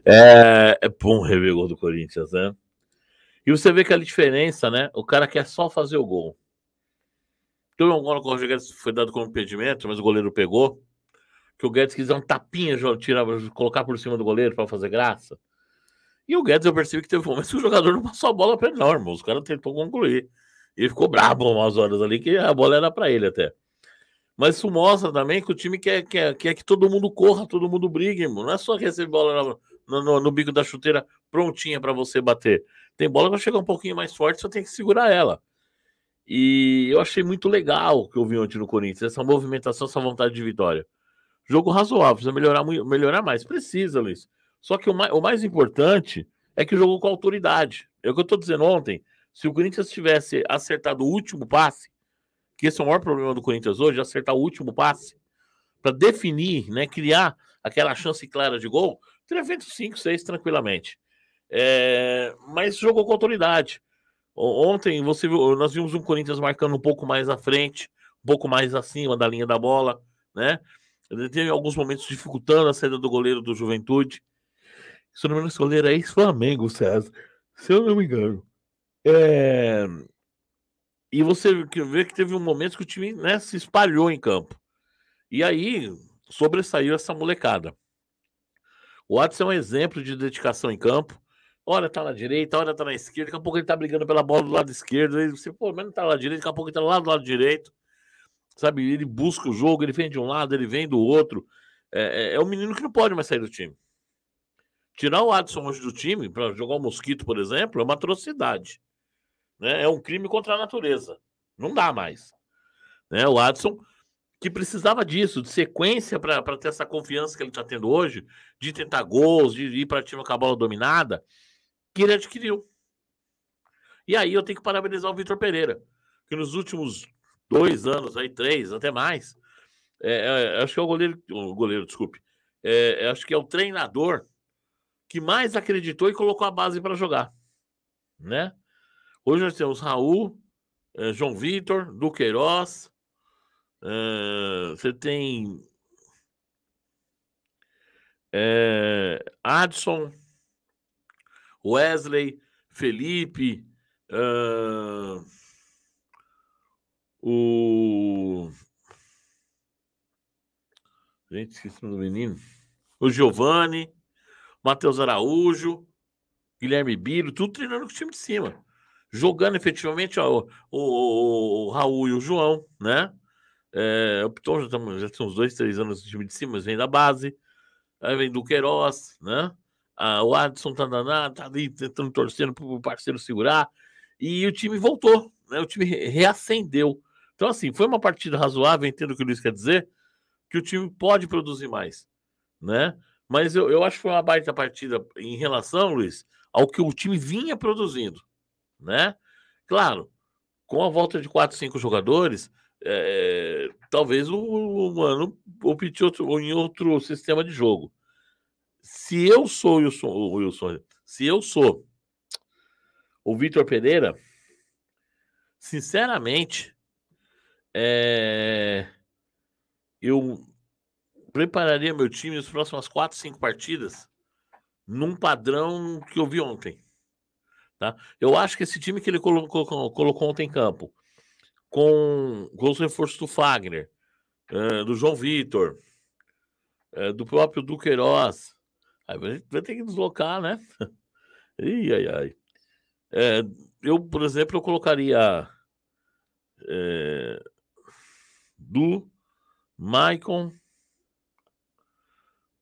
É, é bom rever o gol do Corinthians, né? E você vê que a diferença, né? O cara quer só fazer o gol. Teve um gol no Corinthians Guedes foi dado como impedimento, mas o goleiro pegou. Que o Guedes quis dar um tapinha, tirar, colocar por cima do goleiro para fazer graça. E o Guedes, eu percebi que teve momento que o jogador não passou a bola para ele, não, irmão. Os caras tentou concluir. E ele ficou brabo umas horas ali, que a bola era para ele até. Mas isso mostra também que o time quer, quer, quer que todo mundo corra, todo mundo brigue, Não é só receber bola no, no, no bico da chuteira prontinha para você bater. Tem bola que vai chegar um pouquinho mais forte, você tem que segurar ela. E eu achei muito legal o que eu vi ontem no Corinthians, essa movimentação, essa vontade de vitória. Jogo razoável, precisa melhorar, melhorar mais. Precisa, Luiz. Só que o mais, o mais importante é que jogou com autoridade. É o que eu estou dizendo ontem. Se o Corinthians tivesse acertado o último passe, que esse é o maior problema do Corinthians hoje, acertar o último passe para definir, né, criar aquela chance clara de gol, teria feito 5, 6 tranquilamente. É, mas jogou com autoridade. Ontem você viu, nós vimos um Corinthians marcando um pouco mais à frente, um pouco mais acima da linha da bola, né? Ele teve alguns momentos dificultando a saída do goleiro do Juventude. Se eu não me engano, esse goleiro é ex-Flamengo, César. Se eu não me engano. É... E você vê que teve um momento que o time né, se espalhou em campo. E aí sobressaiu essa molecada. O Watson é um exemplo de dedicação em campo. Olha tá na direita, olha tá na esquerda. Daqui a pouco ele tá brigando pela bola do lado esquerdo. Aí você, pô, mas não tá lá direito. Daqui a pouco ele tá lá do lado direito. Sabe? Ele busca o jogo, ele vem de um lado, ele vem do outro. É, é, é um menino que não pode mais sair do time. Tirar o Adson hoje do time para jogar o Mosquito, por exemplo, é uma atrocidade. Né? É um crime contra a natureza. Não dá mais. Né? O Adson, que precisava disso, de sequência para ter essa confiança que ele está tendo hoje, de tentar gols, de ir para time com a bola dominada, que ele adquiriu. E aí eu tenho que parabenizar o Vitor Pereira, que nos últimos dois anos, aí três, até mais, é, é, acho que é o goleiro, o goleiro, desculpe, é, acho que é o treinador que mais acreditou e colocou a base para jogar, né? Hoje nós temos Raul, é, João Vitor, Duqueiroz. É, você tem é, Adson, Wesley, Felipe, o. Gente, esqueci do menino. O Giovanni, Matheus Araújo, Guilherme Biro, tudo treinando com o time de cima jogando efetivamente ó, o, o, o, Raul e o João, né? É, o Piton já, tamo, tem uns dois, três anos no time de cima, mas vem da base. Aí vem do Queiroz, né? Ah, o Adson tá danado, tá ali tentando torcendo pro parceiro segurar. E o time voltou, né? O time reacendeu. Então, assim, foi uma partida razoável, entendo o que o Luiz quer dizer, que o time pode produzir mais, né? Mas eu, eu acho que foi uma baita partida em relação, Luiz, ao que o time vinha produzindo né? Claro, com a volta de quatro, cinco jogadores, é, talvez o, o Mano opte outro, em outro sistema de jogo. Se eu sou o Wilson, se eu sou o Vitor Pereira, sinceramente, é, eu prepararia meu time nas próximas quatro, cinco partidas num padrão que eu vi ontem. Tá? Eu acho que esse time que ele colocou, colocou ontem em campo, com, com os reforços do Fagner, é, do João Vitor, é, do próprio Duqueiroz, aí vai ter que deslocar, né? Ih, ai, ai. É, eu, por exemplo, eu colocaria é, do Maicon.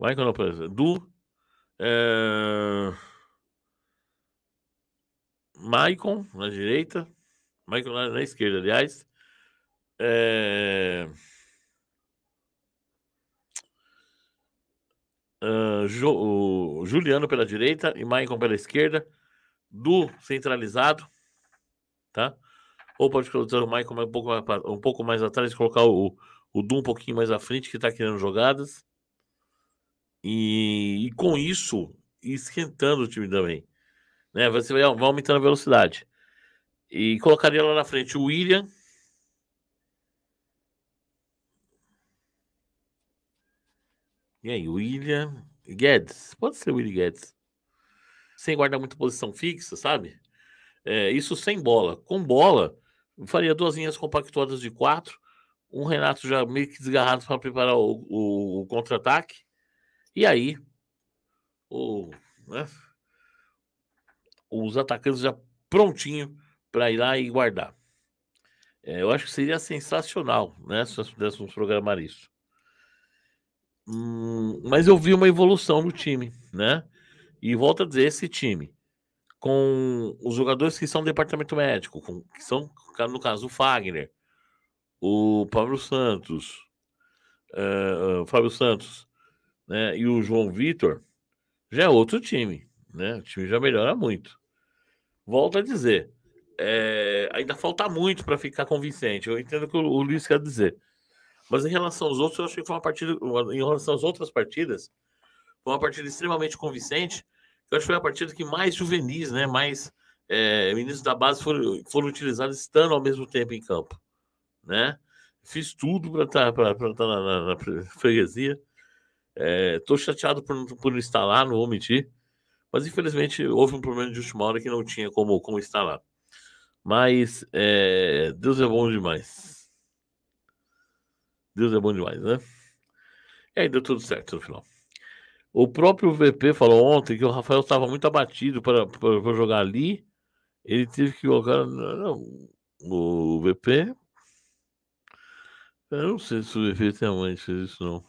Maicon não, do. É, Maicon na direita, Maicon na, na esquerda, aliás. É... Uh, Ju, Juliano pela direita e Maicon pela esquerda, Du centralizado, tá? Ou pode colocar o Maicon um pouco, mais, um pouco mais atrás, colocar o, o Du um pouquinho mais à frente, que tá criando jogadas. E, e com isso, esquentando o time também. Né? Você vai, vai aumentando a velocidade. E colocaria lá na frente o William. E aí, William Guedes. Pode ser o William Guedes. Sem guardar muita posição fixa, sabe? É, isso sem bola. Com bola, faria duas linhas compactuadas de quatro. Um Renato já meio que desgarrado para preparar o, o, o contra-ataque. E aí, o. Né? os atacantes já prontinho para ir lá e guardar. É, eu acho que seria sensacional, né, se nós pudéssemos programar isso. Hum, mas eu vi uma evolução no time, né? E volto a dizer, esse time, com os jogadores que são do departamento médico, com, que são, no caso, o Fagner, o Pablo Santos, uh, o Fábio Santos, né, e o João Vitor, já é outro time, né? O time já melhora muito. Volto a dizer, é, ainda falta muito para ficar convincente. Eu entendo o que o Luiz quer dizer. Mas em relação aos outros, eu acho que foi uma partida, em relação às outras partidas, foi uma partida extremamente convincente. Eu acho que foi a partida que mais juvenis, né, mais é, meninos da base foram, foram utilizados estando ao mesmo tempo em campo, né? Fiz tudo para estar tá, tá na, na, na freguesia. Estou eh, é, chateado por, por não lá, não vou mentir. Mas infelizmente houve um problema de última hora que não tinha como, como instalar. Mas é, Deus é bom demais. Deus é bom demais, né? E aí deu tudo certo no final. O próprio VP falou ontem que o Rafael estava muito abatido para, para, jogar ali. Ele teve que colocar. no VP. Eu não sei se o VP tem a mãe fez isso, não.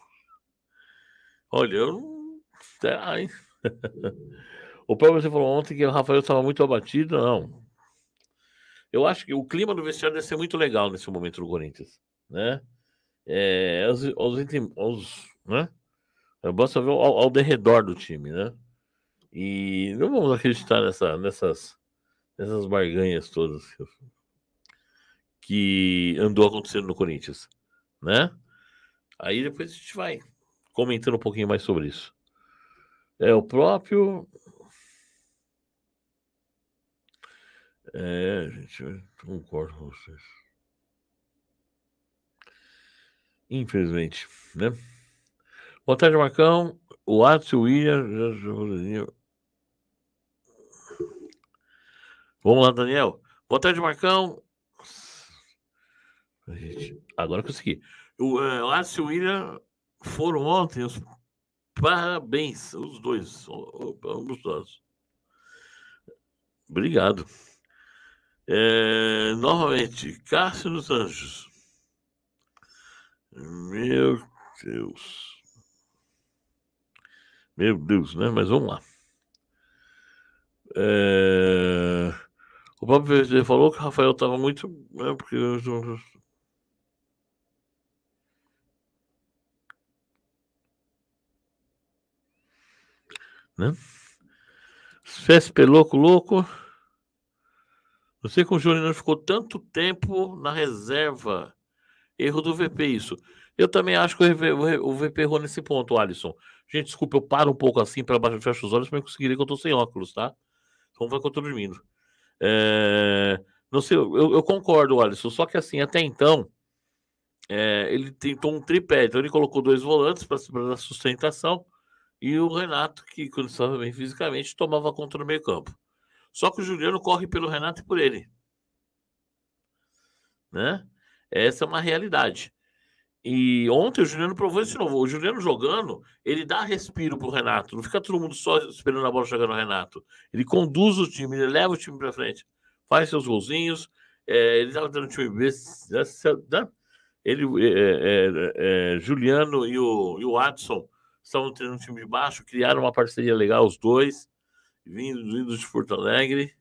Olha, eu não. Será, hein? o próprio você falou ontem que o Rafael estava muito abatido. Não. Eu acho que o clima do vestiário deve ser muito legal nesse momento do Corinthians. Né? É, os, os, né? Eu é, gosto ver ao, ao derredor do time, né? E não vamos acreditar nessa, nessas, nessas barganhas todas que andou acontecendo no Corinthians, né? Aí depois a gente vai comentando um pouquinho mais sobre isso. É o próprio. É, gente, eu concordo com vocês. Infelizmente, né? Boa tarde, Marcão. O Atos William. Vamos lá, Daniel. Boa tarde, Marcão. Gente, agora consegui. O, uh, o William foram ontem os Parabéns, os dois, ambos nós. Obrigado. É, novamente, Cássio dos Anjos. Meu Deus. Meu Deus, né? Mas vamos lá. É... O próprio falou que o Rafael estava muito. Né, porque né? Césper louco, louco. Não sei como o Júnior ficou tanto tempo na reserva. Erro do VP, isso. Eu também acho que o VP errou nesse ponto, Alisson. Gente, desculpa, eu paro um pouco assim para baixo, fecho os olhos, para eu conseguiria que eu tô sem óculos, tá? Então vai que eu tô dormindo. É... Não sei, eu, eu, concordo, Alisson. Só que assim, até então, é, ele tentou um tripé. Então ele colocou dois volantes para dar sustentação e o Renato, que quando estava bem fisicamente, tomava conta do meio campo. Só que o Juliano corre pelo Renato e por ele. Né? Essa é uma realidade. E ontem o Juliano provou isso de novo. O Juliano jogando, ele dá respiro pro Renato. Não fica todo mundo só esperando a bola chegar no Renato. Ele conduz o time, ele leva o time para frente, faz seus golzinhos. É, ele estava tendo um time B. Ele, é é, é, é, Juliano e o, e o Watson estavam tendo um time de baixo, criaram uma parceria legal, os dois, vindo, vindo de Porto Alegre.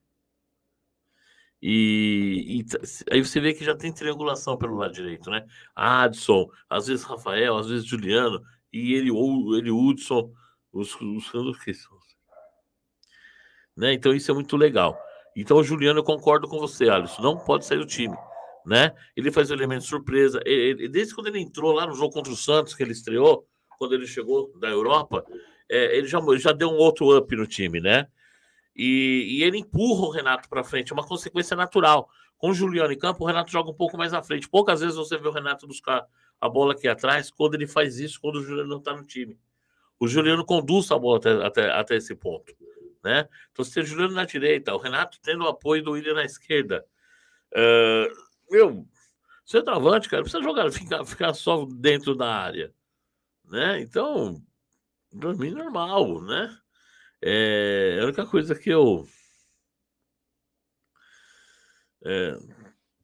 E, e, aí você vê que já tem triangulação pelo lado direito, né? Adson, às vezes Rafael, às vezes Juliano, e ele, ou ele Hudson, os, os, que são. Né? Então isso é muito legal. Então, Juliano, eu concordo com você, Alisson. Não pode sair do time. Né? Ele faz o elemento surpresa. Ele, ele, desde quando ele entrou lá no jogo contra o Santos, que ele estreou, quando ele chegou da Europa, é, ele, já, já deu um outro up no time, né? E, e ele empurra o Renato para frente, é uma consequência natural. Com o Juliano em campo, o Renato joga um pouco mais à frente. Poucas vezes você vê o Renato buscar a bola aqui atrás quando ele faz isso, quando o Juliano não está no time. O Juliano conduz a bola até, até, até esse ponto. Né? Então você tem o Juliano na direita, o Renato tendo o apoio do William na esquerda. Uh, meu, centroavante, cara, não precisa jogar, ficar, ficar só dentro da área né? Então, dormi normal, né? É, a única coisa que eu. É,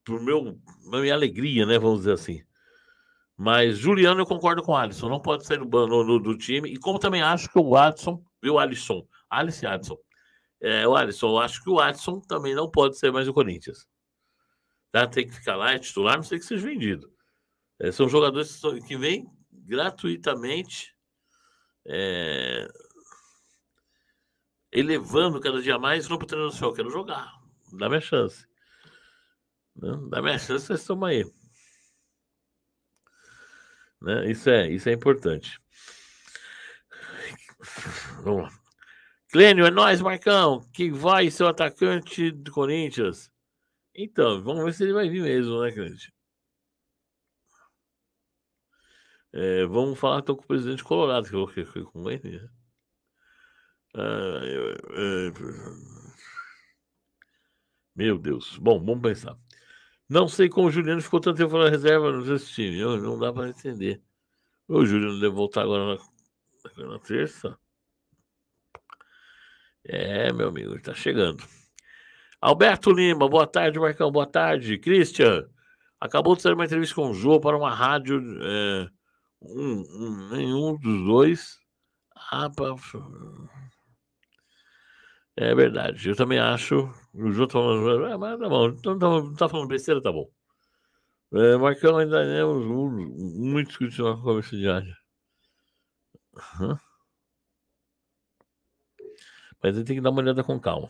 por meu, minha alegria, né? Vamos dizer assim. Mas Juliano, eu concordo com o Alisson. Não pode sair do, do time. E como também acho que o Watson, viu, Alisson? Alisson Adson. Eh, é, o Alisson, eu acho que o Watson também não pode ser mais do Corinthians. Tá? Tem que ficar lá, é titular, não sei que seja vendido. É, são jogadores que vêm gratuitamente, é, elevando cada dia mais o treino nacional. Quero jogar, dá minha chance. Né? Dá minha chance, vocês estão aí. Né? Isso, é, isso é importante. Vamos lá. Clênio, é nós, Marcão. Que vai ser o atacante do Corinthians? Então, vamos ver se ele vai vir mesmo, né, Clênio? É, vamos falar então com o presidente Colorado, que eu fiquei com ele. Né? Ah, eu, eu, é, Meu Deus. Bom, vamos pensar. Não sei como o Juliano ficou tanto tempo na reserva no esse não dá para entender. O Juliano deve voltar agora na, na terça. É, meu amigo, está chegando. Alberto Lima, boa tarde, Marcão, boa tarde. Christian, acabou de sair uma entrevista com o João para uma rádio. É, um, um, nenhum dos dois. Ah, É verdade. Eu também acho. O Jô tá falando. Ah, mas tá bom. Não tá, não tá falando besteira, tá bom. É, Marcão, ainda é muito com na conversa diária. Uhum. Mas ele tem que dar uma olhada com calma.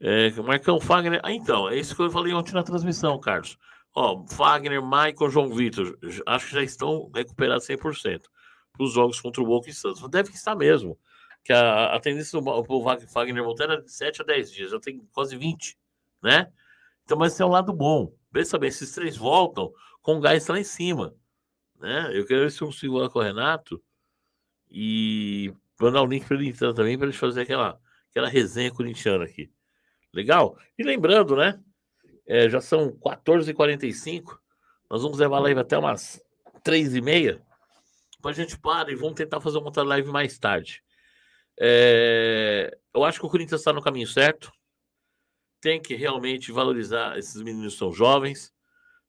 É, Marcão Fagner. Ah, então, é isso que eu falei ontem na transmissão, Carlos. Ó, Wagner, Michael, João Vitor, acho que já estão recuperados 100% para os jogos contra o Boca e Santos. Deve estar mesmo, que a, a tendência do o Wagner voltar era é de 7 a 10 dias, já tem quase 20, né? Então, mas esse é um lado bom. Pensa bem, esses três voltam com o gás lá em cima, né? Eu quero ver se eu consigo lá com o Renato e mandar o um link para ele entrar também, para eles fazer aquela, aquela resenha corintiana aqui. Legal? E lembrando, né? É, já são 14h45. Nós vamos levar a live até umas 3h30. Depois a gente para e vamos tentar fazer uma outra live mais tarde. É, eu acho que o Corinthians está no caminho certo. Tem que realmente valorizar esses meninos são jovens.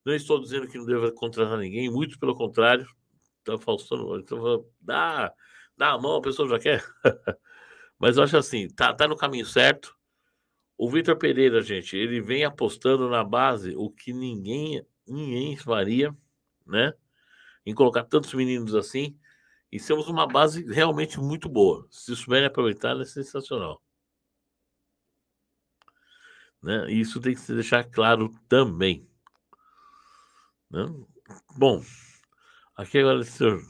Não estou dizendo que não deva contratar ninguém, muito pelo contrário. Está faltando. Então, dá, dá a mão, a pessoa já quer. Mas eu acho assim, está tá no caminho certo. O Vitor Pereira, gente, ele vem apostando na base o que ninguém, ninguém faria, né? Em colocar tantos meninos assim. E temos uma base realmente muito boa. Se souberem aproveitar, é sensacional. Né? E isso tem que se deixar claro também. Né? Bom, aqui agora, senhor.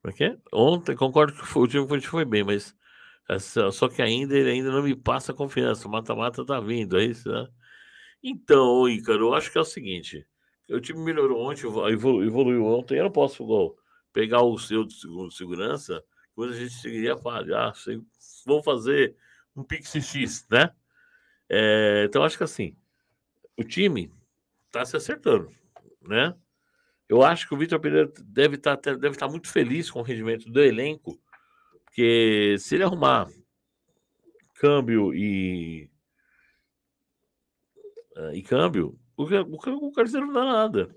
Como é que é? Ontem, concordo que o time foi bem, mas só que ainda ele ainda não me passa confiança. O mata-mata tá vindo, é isso, né? Então, Ícaro, eu acho que é o seguinte: o time melhorou ontem, evolu evoluiu ontem. Eu não posso pegar o seu de segurança, quando a gente seguiria falhar. Vou fazer um pix X, né? É, então, acho que assim, o time tá se acertando, né? Eu acho que o Vitor Pereira deve estar tá, deve tá muito feliz com o rendimento do elenco porque se ele arrumar câmbio e. Ah, e câmbio, o, o, o Carceiro não dá nada.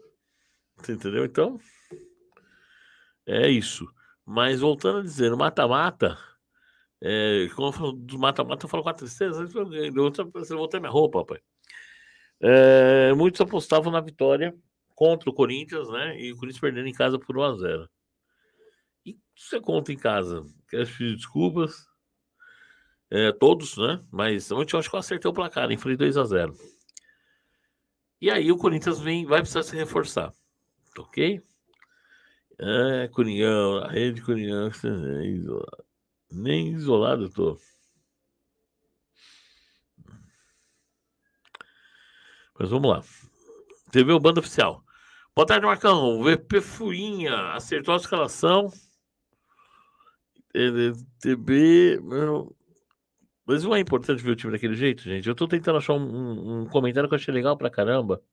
Você entendeu? Então. É isso. Mas voltando a dizer, no mata-mata. É, eu falo do mata-mata, eu falo com a tristeza. Você voltei minha roupa, pai. É, muitos apostavam na vitória contra o Corinthians, né? E o Corinthians perdendo em casa por 1 a 0 e você conta em casa. Quero pedir desculpas. É, todos, né? Mas ontem eu acho que eu acertei o placar, hein? Falei 2 a 0 E aí o Corinthians vem, vai precisar se reforçar. Tá ok? É, Coringão, a rede Coringão, nem isolado eu tô. Mas vamos lá. TV o bando oficial. Boa tarde, Marcão. O VP Fuinha acertou a escalação LTB. Mas não é importante ver o time daquele jeito, gente. Eu tô tentando achar um, um comentário que eu achei legal pra caramba.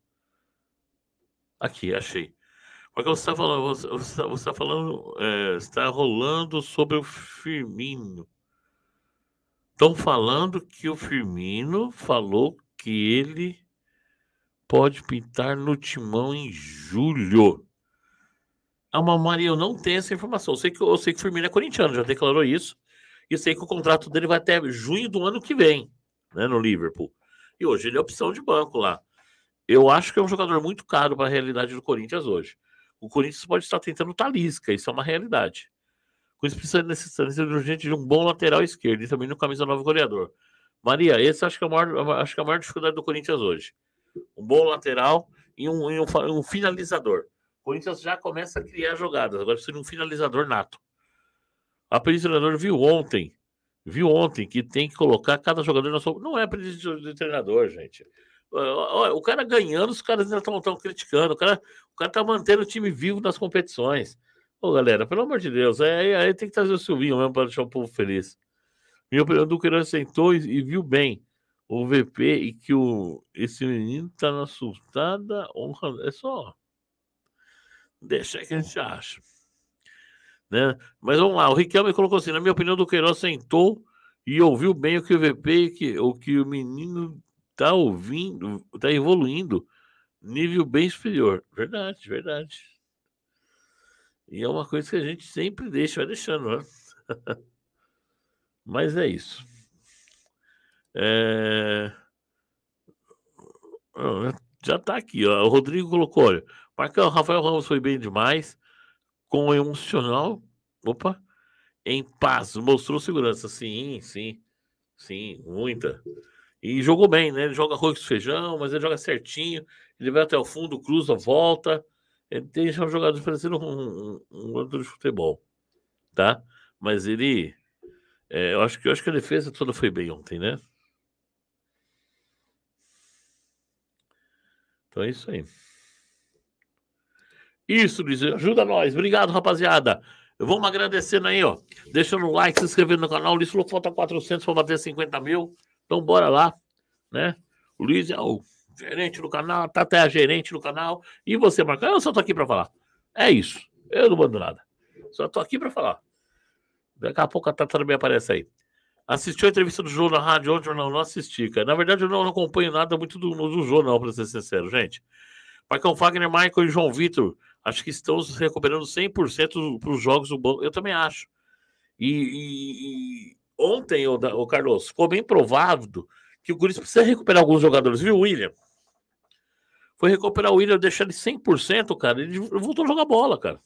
Aqui, achei. Porque você está falando, você, você, tá, você tá falando, é, está rolando sobre o Firmino. Estão falando que o Firmino falou que ele pode pintar no timão em julho. A Mamari, eu não tenho essa informação. Eu sei que, eu sei que o Firmino é corintiano, já declarou isso. E sei que o contrato dele vai até junho do ano que vem, né, no Liverpool. E hoje ele é opção de banco lá. Eu acho que é um jogador muito caro para a realidade do Corinthians hoje. O Corinthians pode estar tentando talisca, isso é uma realidade. O Corinthians precisa necessariamente urgente de um bom lateral esquerdo e também no camisa novo goleador. Maria, esse acho que, é, é maior, acho que é a maior dificuldade do Corinthians hoje. Um bom lateral e um, e um, um finalizador. Corinthians já começa a criar jogadas. Agora precisa de um finalizador nato. A treinador viu ontem, viu ontem que tem que colocar cada jogador na sua. Não é aprendiz de treinador, gente. O cara ganhando, os caras ainda estão criticando. O cara, o cara tá mantendo o time vivo nas competições. Ô, galera, pelo amor de Deus, aí, é, é, aí tem que trazer o Silvinho mesmo para deixar o povo feliz. Meu opinião do Queiroz sentou e, e viu bem o VP e que o, esse menino tá na assustada. honra. É só. Deixa que a gente acha. Né? Mas vamos lá, o Riquelme colocou assim: na minha opinião, do Queiroz sentou e ouviu bem o que o VP que, o que o menino tá ouvindo, tá evoluindo, nível bem superior. Verdade, verdade. E é uma coisa que a gente sempre deixa, vai deixando, né? Mas é isso. É... Já está aqui, ó. O Rodrigo colocou, olha, Marcão, Rafael Ramos foi bem demais, com emocional, opa, em paz, mostrou segurança, sim, sim, sim, muita. E jogou bem, né? Ele joga arroz com feijão, mas ele joga certinho, ele vai até o fundo, cruza, volta, ele deixa um jogador parecendo um, um, um de futebol, tá? Mas ele, é, eu, acho que, eu acho que a defesa toda foi bem ontem, né? Então é isso aí. Isso, Luiz, ajuda nós. Obrigado, rapaziada. Vamos agradecendo aí, ó. Deixando um like, se inscrevendo no canal. O Luiz falou falta 400 para bater 50 mil. Então, bora lá, né? O Luiz é o gerente do canal, a tá Tata é a gerente do canal. E você, Marcão? Eu só tô aqui para falar. É isso. Eu não mando nada. Só tô aqui para falar. Daqui a pouco a Tata também aparece aí. Assistiu a entrevista do João na rádio ontem? Não, não assisti, cara. Na verdade, eu não, não acompanho nada muito do, do João, não, pra ser sincero, gente. Marcão Fagner, Michael e João Vitor acho que estão se recuperando 100% para os jogos do banco. Eu também acho. E, e, e ontem, o, o Carlos, ficou bem provado que o Corinthians precisa recuperar alguns jogadores, viu, William? Foi recuperar o William, deixar ele 100%, cara. Ele voltou a jogar bola, cara.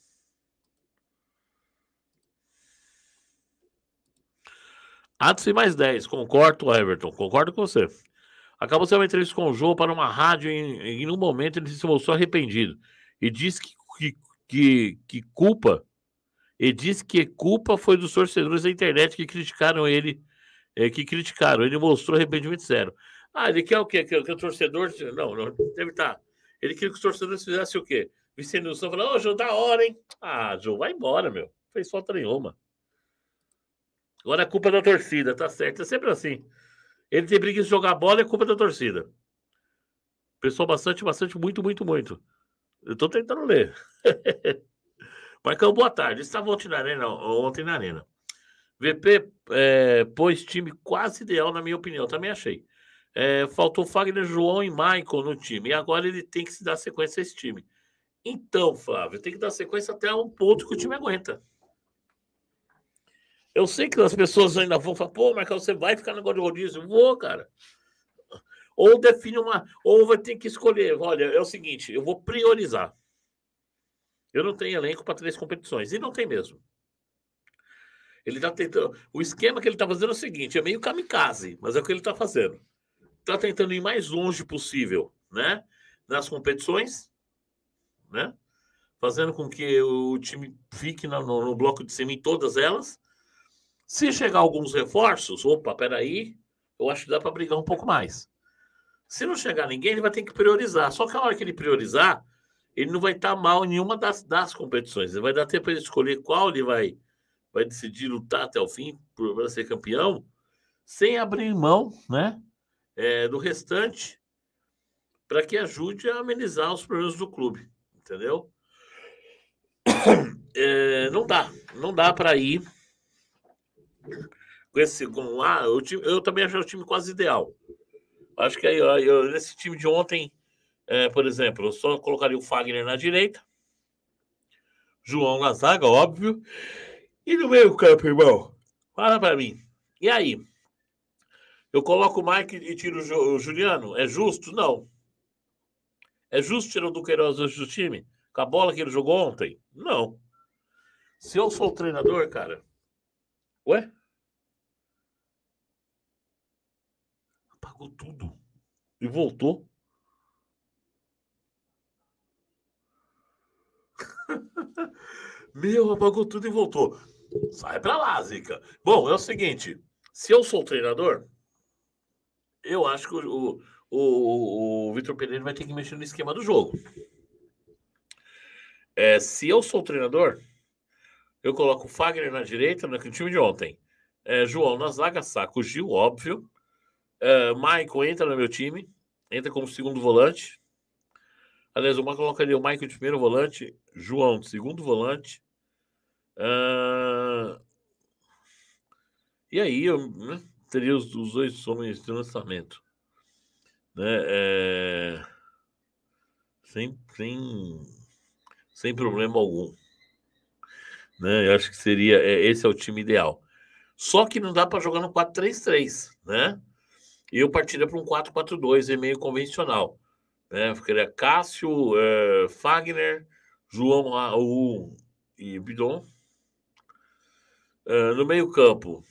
Adson mais 10. Concordo, Everton. Concordo com você. Acabou sendo uma entrevista com o João para uma rádio e, em um momento ele se mostrou arrependido e disse que que, que, que culpa, ele disse que culpa foi dos torcedores da internet que criticaram ele, é, que criticaram, ele mostrou arrependimento zero. Ah, ele quer o quê? Que, que o torcedor. Não, não, deve estar. Tá. Ele queria que os torcedores fizessem o quê? Vicente Nilson falou: Ô, oh, Ju, da hora, hein? Ah, João, vai embora, meu. Fez falta nenhuma. Agora é culpa da torcida, tá certo? É sempre assim. Ele tem briga de jogar bola, é culpa da torcida. Pessoal bastante, bastante, muito, muito, muito. Eu estou tentando ler. Marcão, boa tarde. Estava tá ontem na Arena. Ontem na arena. VP é, pôs time quase ideal, na minha opinião. Também achei. É, faltou Fagner, João e Maicon no time. E agora ele tem que se dar sequência a esse time. Então, Flávio, tem que dar sequência até um ponto que o time aguenta. Eu sei que as pessoas ainda vão falar, pô, Marcão, você vai ficar no negócio de rodízio? Eu vou, cara. Ou define uma. Ou vai ter que escolher. Olha, é o seguinte, eu vou priorizar. Eu não tenho elenco para três competições. E não tem mesmo. Ele está tentando. O esquema que ele está fazendo é o seguinte: é meio kamikaze, mas é o que ele está fazendo. Está tentando ir mais longe possível, né? Nas competições, né? Fazendo com que o time fique no, no bloco de cima em todas elas. Se chegar alguns reforços, opa, peraí, eu acho que dá para brigar um pouco mais. Se não chegar ninguém, ele vai ter que priorizar. Só que a hora que ele priorizar, ele não vai estar mal em nenhuma das, das competições. Ele vai dar tempo para ele escolher qual ele vai, vai decidir lutar até o fim para ser campeão, sem abrir mão né, é, do restante, para que ajude a amenizar os problemas do clube. Entendeu? É, não dá. Não dá para ir com esse. Com, lá ah, eu, eu também acho o time quase ideal. Acho que aí, eu, nesse time de ontem, é, por exemplo, eu só colocaria o Fagner na direita, João na zaga, óbvio, e no meio-campo, irmão. Fala para mim. E aí? Eu coloco o Mike e tiro o Juliano? É justo? Não. É justo tirar o Duqueiroz hoje do time? Com a bola que ele jogou ontem? Não. Se eu sou o treinador, cara. Ué? largou tudo e voltou. Meu, apagou tudo e voltou. Sai pra lá, Zica. Bom, é o seguinte: se eu sou treinador, eu acho que o, o, o, o Vitor Pereira vai ter que mexer no esquema do jogo. É, se eu sou treinador, eu coloco o Fagner na direita, no né, é time de ontem. É, João na zaga, saco o Gil, óbvio. Uh, entra no meu time, entra como segundo volante. Aliás, eu colocaria o Michael de primeiro volante, João de segundo volante. Uh, e aí eu né, teria os, os, dois homens de lançamento. Né, é, sem, sem, sem problema algum. Né, eu acho que seria é, esse é o time ideal. Só que não dá para jogar no 4-3-3, né? E eu partiria para um 4-4-2, é meio convencional. Né? Ficaria é Cássio, é, Fagner, João Raul e eh, Bidon. É, no meio-campo,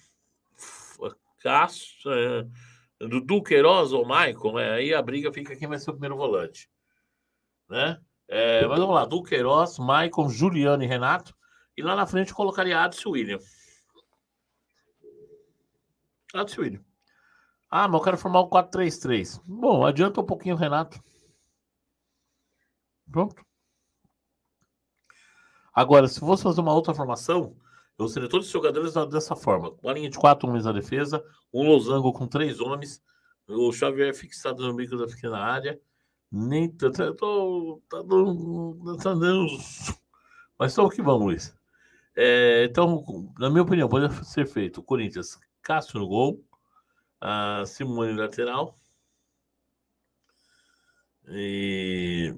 Cássio, é, Dudu Queiroz ou Maicon, é, aí a briga fica quem vai ser o primeiro volante. Né? É, mas vamos lá, Duqueiroz, Maicon, Juliano e Renato. E lá na frente colocaria Adson William. Adson William. Ah, mas eu quero formar um 4-3-3. Bom, adianta um pouquinho Renato. Pronto. Agora, se fosse fazer uma outra formação, eu seria todos os jogadores dessa forma: uma linha de quatro homens na defesa, um losango com três homens, o Xavier é fixado no bico da pequena área. Nem tanto. Eu tô. Tá dando. Tá dando mas o que vamos, Luiz. É, então, na minha opinião, pode ser feito: Corinthians, Cássio no gol, a Simone lateral. E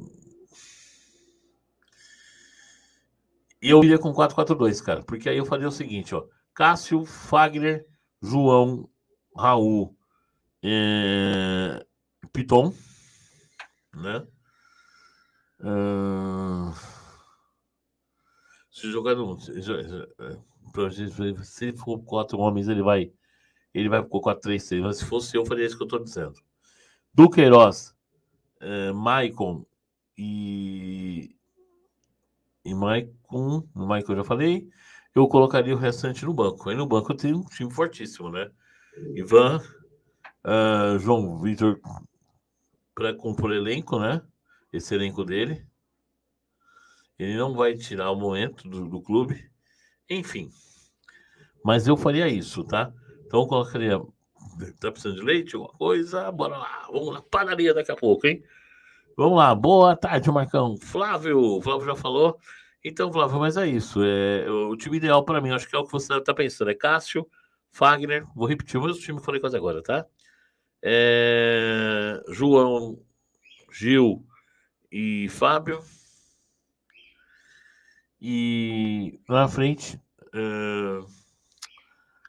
e eu iria com 4-4-2, cara, porque aí eu faria o seguinte, ó. Cássio, Fagner, João, Raul, é... Piton, né? Uh... Se jogar no... Se, se, se, se for quatro homens, ele vai ele vai pro 4-3-3. Mas se fosse eu, faria isso que eu estou dizendo. Duqueiroz, é, Maicon e. E Maicon. No Maicon eu já falei. Eu colocaria o restante no banco. Aí no banco tem um time fortíssimo, né? Ivan, uh, João Vitor para compor elenco, né? Esse elenco dele. Ele não vai tirar o momento do, do clube. Enfim. Mas eu faria isso, tá? Então colocaria. Tá precisando de leite? Alguma coisa? Bora lá. Vamos na padaria daqui a pouco, hein? Vamos lá. Boa tarde, Marcão. Flávio. Flávio já falou. Então, Flávio, mas é isso. É, o time ideal para mim, acho que é o que você tá pensando. É Cássio, Fagner. Vou repetir o mesmo time que eu falei quase agora, tá? É, João, Gil e Fábio. E na frente.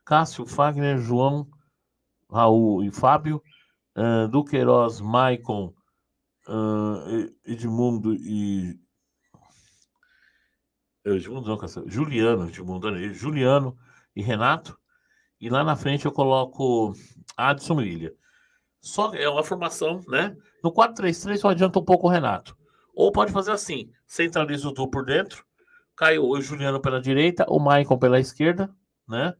Cássio, Fagner, João, Raul e Fábio, uh, Duqueiroz, Maicon, uh, Edmundo e. Eh, Edmundo não, Cássio. Juliano, Edmundo, Juliano e Renato. E lá na frente eu coloco Adson Ilha. Só é uma formação, né? No 4-3-3 só adianta um pouco o Renato. Ou pode fazer assim: centraliza o Du por dentro, cai o Juliano pela direita, o Maicon pela esquerda, né?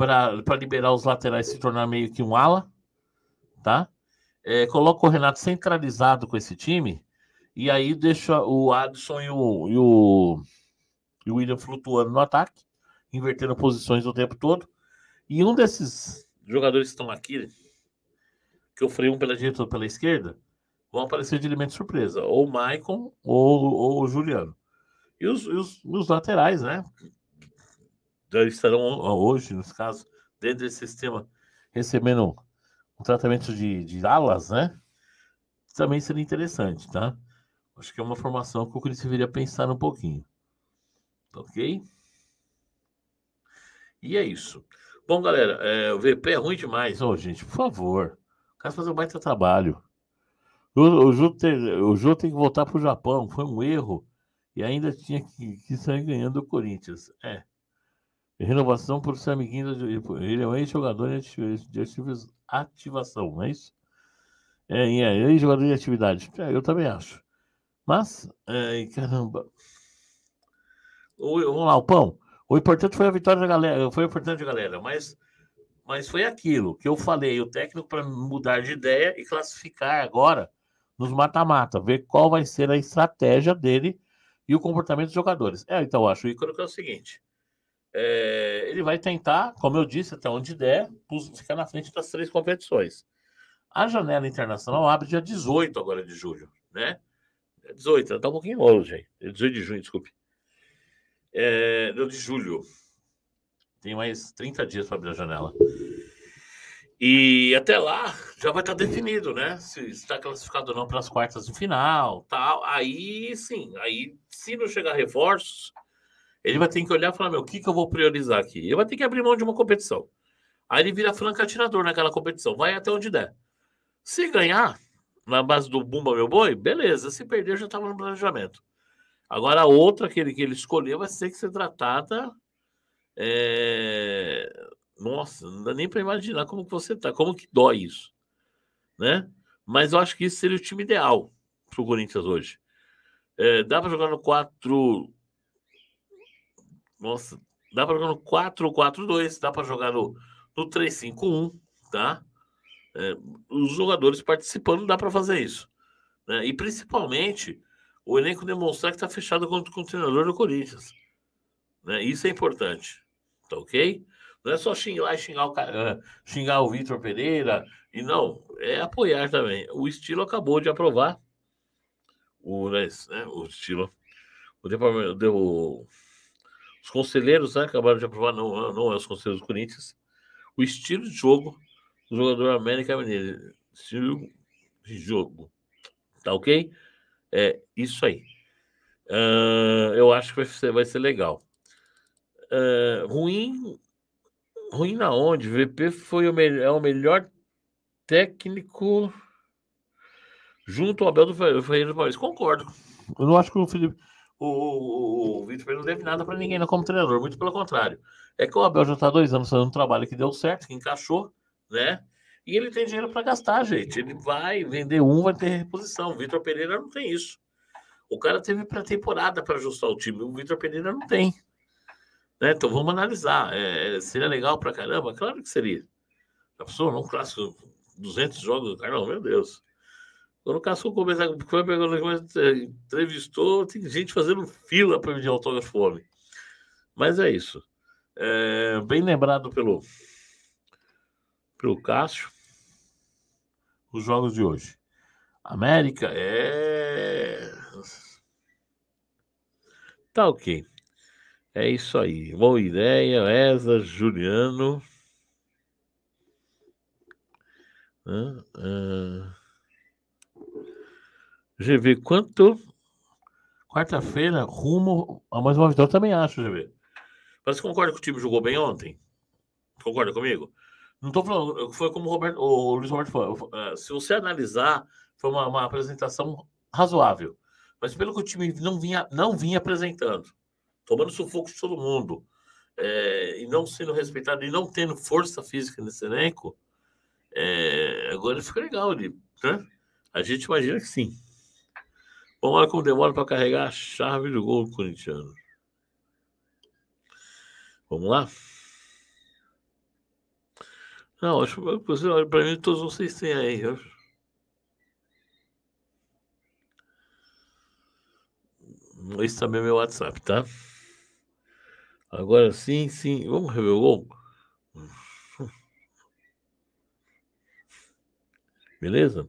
para liberar os laterais se tornar meio que um ala, tá? É, coloca o Renato centralizado com esse time e aí deixa o Adson e o, e o, e o William flutuando no ataque, invertendo posições o tempo todo. E um desses jogadores que estão aqui, que eu freio um pela direita ou pela esquerda, vão aparecer de elemento de surpresa. Ou o Maicon ou, ou o Juliano. E os, os, os, laterais, né? estarão hoje, nos casos, dentro desse sistema, recebendo um tratamento de, de alas, né? Também seria interessante, tá? Acho que é uma formação que o Cris deveria pensar um pouquinho. Ok? E é isso. Bom, galera, é, o VP é ruim demais. Ô, gente, por favor. O cara fazer um baita trabalho. O, o, Ju o Ju tem que voltar para o Japão. Foi um erro. E ainda tinha que, que sair ganhando o Corinthians. É. Renovação por Sam Guinda. Ele é um ex-jogador de ativação, não é isso? É, é ex-jogador é de atividade. É, eu também acho. Mas, é, caramba. Oi, vamos lá, o pão. O importante foi a vitória da galera. Foi importante, galera. Mas, mas foi aquilo que eu falei. O técnico para mudar de ideia e classificar agora nos mata-mata. Ver qual vai ser a estratégia dele e o comportamento dos jogadores. É, então, eu acho, ícone que é o seguinte. É, ele vai tentar, como eu disse, até onde der, ficar na frente das três competições. A janela internacional abre dia 18 agora de julho, né? 18, é tá um pouquinho longe, gente. 18 de junho, desculpe. É, de julho. Tem mais 30 dias para abrir a janela. E até lá já vai estar tá definido, né? Se está classificado ou não para as quartas de final, tal. Aí sim, aí se não chegar reforços, ele vai ter que olhar e falar: meu, o que, que eu vou priorizar aqui? Ele vai ter que abrir mão de uma competição. Aí ele vira franca atirador naquela competição, vai até onde der. Se ganhar, na base do Bumba Meu Boi, beleza. Se perder, já estava no planejamento. Agora, a outra que ele, que ele escolheu vai ter que ser tratada. É... Nossa, não dá nem para imaginar como que você tá, como que dói isso. Né? Mas eu acho que isso seria o time ideal para o Corinthians hoje. É, dá para jogar no 4 nossa, dá para jogar no 4-4-2, dá para jogar no, no 3-5-1, tá? É, os jogadores participando, dá para fazer isso. Né? E principalmente o elenco demonstrar que está fechado com, com o treinador do Corinthians. Né? Isso é importante, tá ok? Não é só xingar, xingar o, é, xingar o Vitor Pereira, e não, é apoiar também. O estilo acabou de aprovar o, né, o estilo. O, deu os conselheiros né, acabaram de aprovar, não, não é os conselheiros do Corinthians, o estilo de jogo do jogador América Mineiro. Estilo de jogo. Tá ok? É isso aí. Uh, eu acho que vai ser, vai ser legal. Uh, ruim. Ruim na onde? VP foi o, melhor é o melhor técnico junto ao Abel do Ferreira do Paris. Concordo. Eu não acho que o Felipe o, o Vitor não deve nada para ninguém não, né, como treinador, muito pelo contrário. É que o Abel já está dois anos fazendo um trabalho que deu certo, que encaixou, né? E ele tem dinheiro para gastar, gente. Ele vai vender um, vai ter reposição. O Vitor Pereira não tem isso. O cara teve pré-temporada para ajustar o time, o Vitor Pereira não tem. Né? Então vamos analisar. É, seria legal para caramba? Claro que seria. A pessoa não clássico 200 jogos do canal, meu Deus. Quando o Cássio começar, foi pegando, é, entrevistou, tem gente fazendo fila para pedir autógrafo homem. Mas é isso. É, bem lembrado pelo, pelo Cássio, os jogos de hoje. América é. Tá ok. É isso aí. Boa ideia, Eza, Juliano. Ah, ah. GV, quanto? Quarta-feira, rumo a mais uma vitória, também acho, GV. Mas você concorda que o time jogou bem ontem? Concorda comigo? Não tô falando, foi como o, Roberto, o Luiz Roberto falou. É, se você analisar, foi uma, uma, apresentação razoável. Mas pelo que o time não vinha, não vinha apresentando, tomando sufoco de todo mundo, é, e não sendo respeitado, e não tendo força física nesse elenco, é, agora fica legal ali, né? A gente imagina que sim. Vamos lá como demora para carregar a chave do gol do corintiano. Vamos lá? Não, acho que para mim todos vocês têm aí. Eu... Esse também é meu WhatsApp, tá? Agora sim, sim. Vamos rever o gol? Beleza?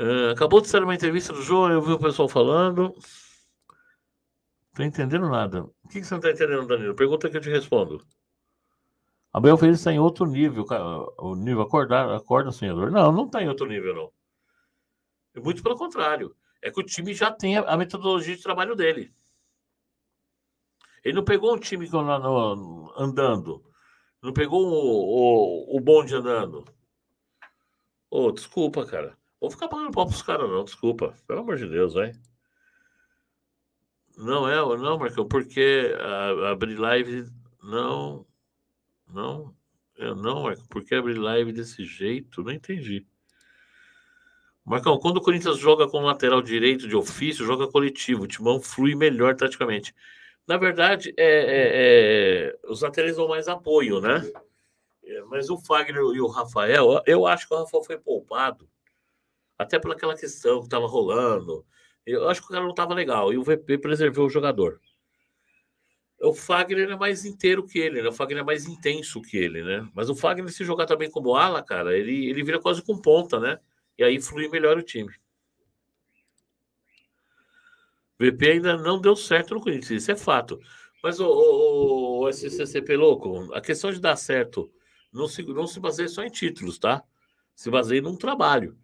Eh, acabou de sair uma entrevista do João, eu vi o pessoal falando. Tô entendendo nada. O que, que você não tá entendendo, Danilo? Pergunta que eu te respondo. Abel Ferreira está em outro nível, o nível acordar, acorda Senhor. Não, não está em outro nível, não. É muito pelo contrário. É que o time já tem a metodologia de trabalho dele. Ele não pegou um time andando. Não pegou o, o, o bonde andando. Oh, desculpa, cara. Vou ficar pagando pau pros caras, não, desculpa. Pelo amor de Deus, vai. Não é, não, Marcão, porque abrir live não. Não. Eu é não, Marcão, porque abrir live desse jeito? Não entendi. Marcão, quando o Corinthians joga com lateral direito de ofício, joga coletivo. O timão flui melhor taticamente. Na verdade, é, é, é, os laterais dão mais apoio, né? É, mas o Fagner e o Rafael, eu acho que o Rafael foi poupado até pelaquela questão que estava rolando. Eu acho que o cara não estava legal. E o VP preservou o jogador. O Fagner é mais inteiro que ele, né? O Fagner é mais intenso que ele, né? Mas o Fagner, se jogar também como ala, cara, ele, ele vira quase com ponta, né? E aí flui melhor o time. O VP ainda não deu certo no Corinthians, isso é fato. Mas o, o, o SCCP louco, a questão de dar certo não se, não se baseia só em títulos, tá? Se baseia num trabalho.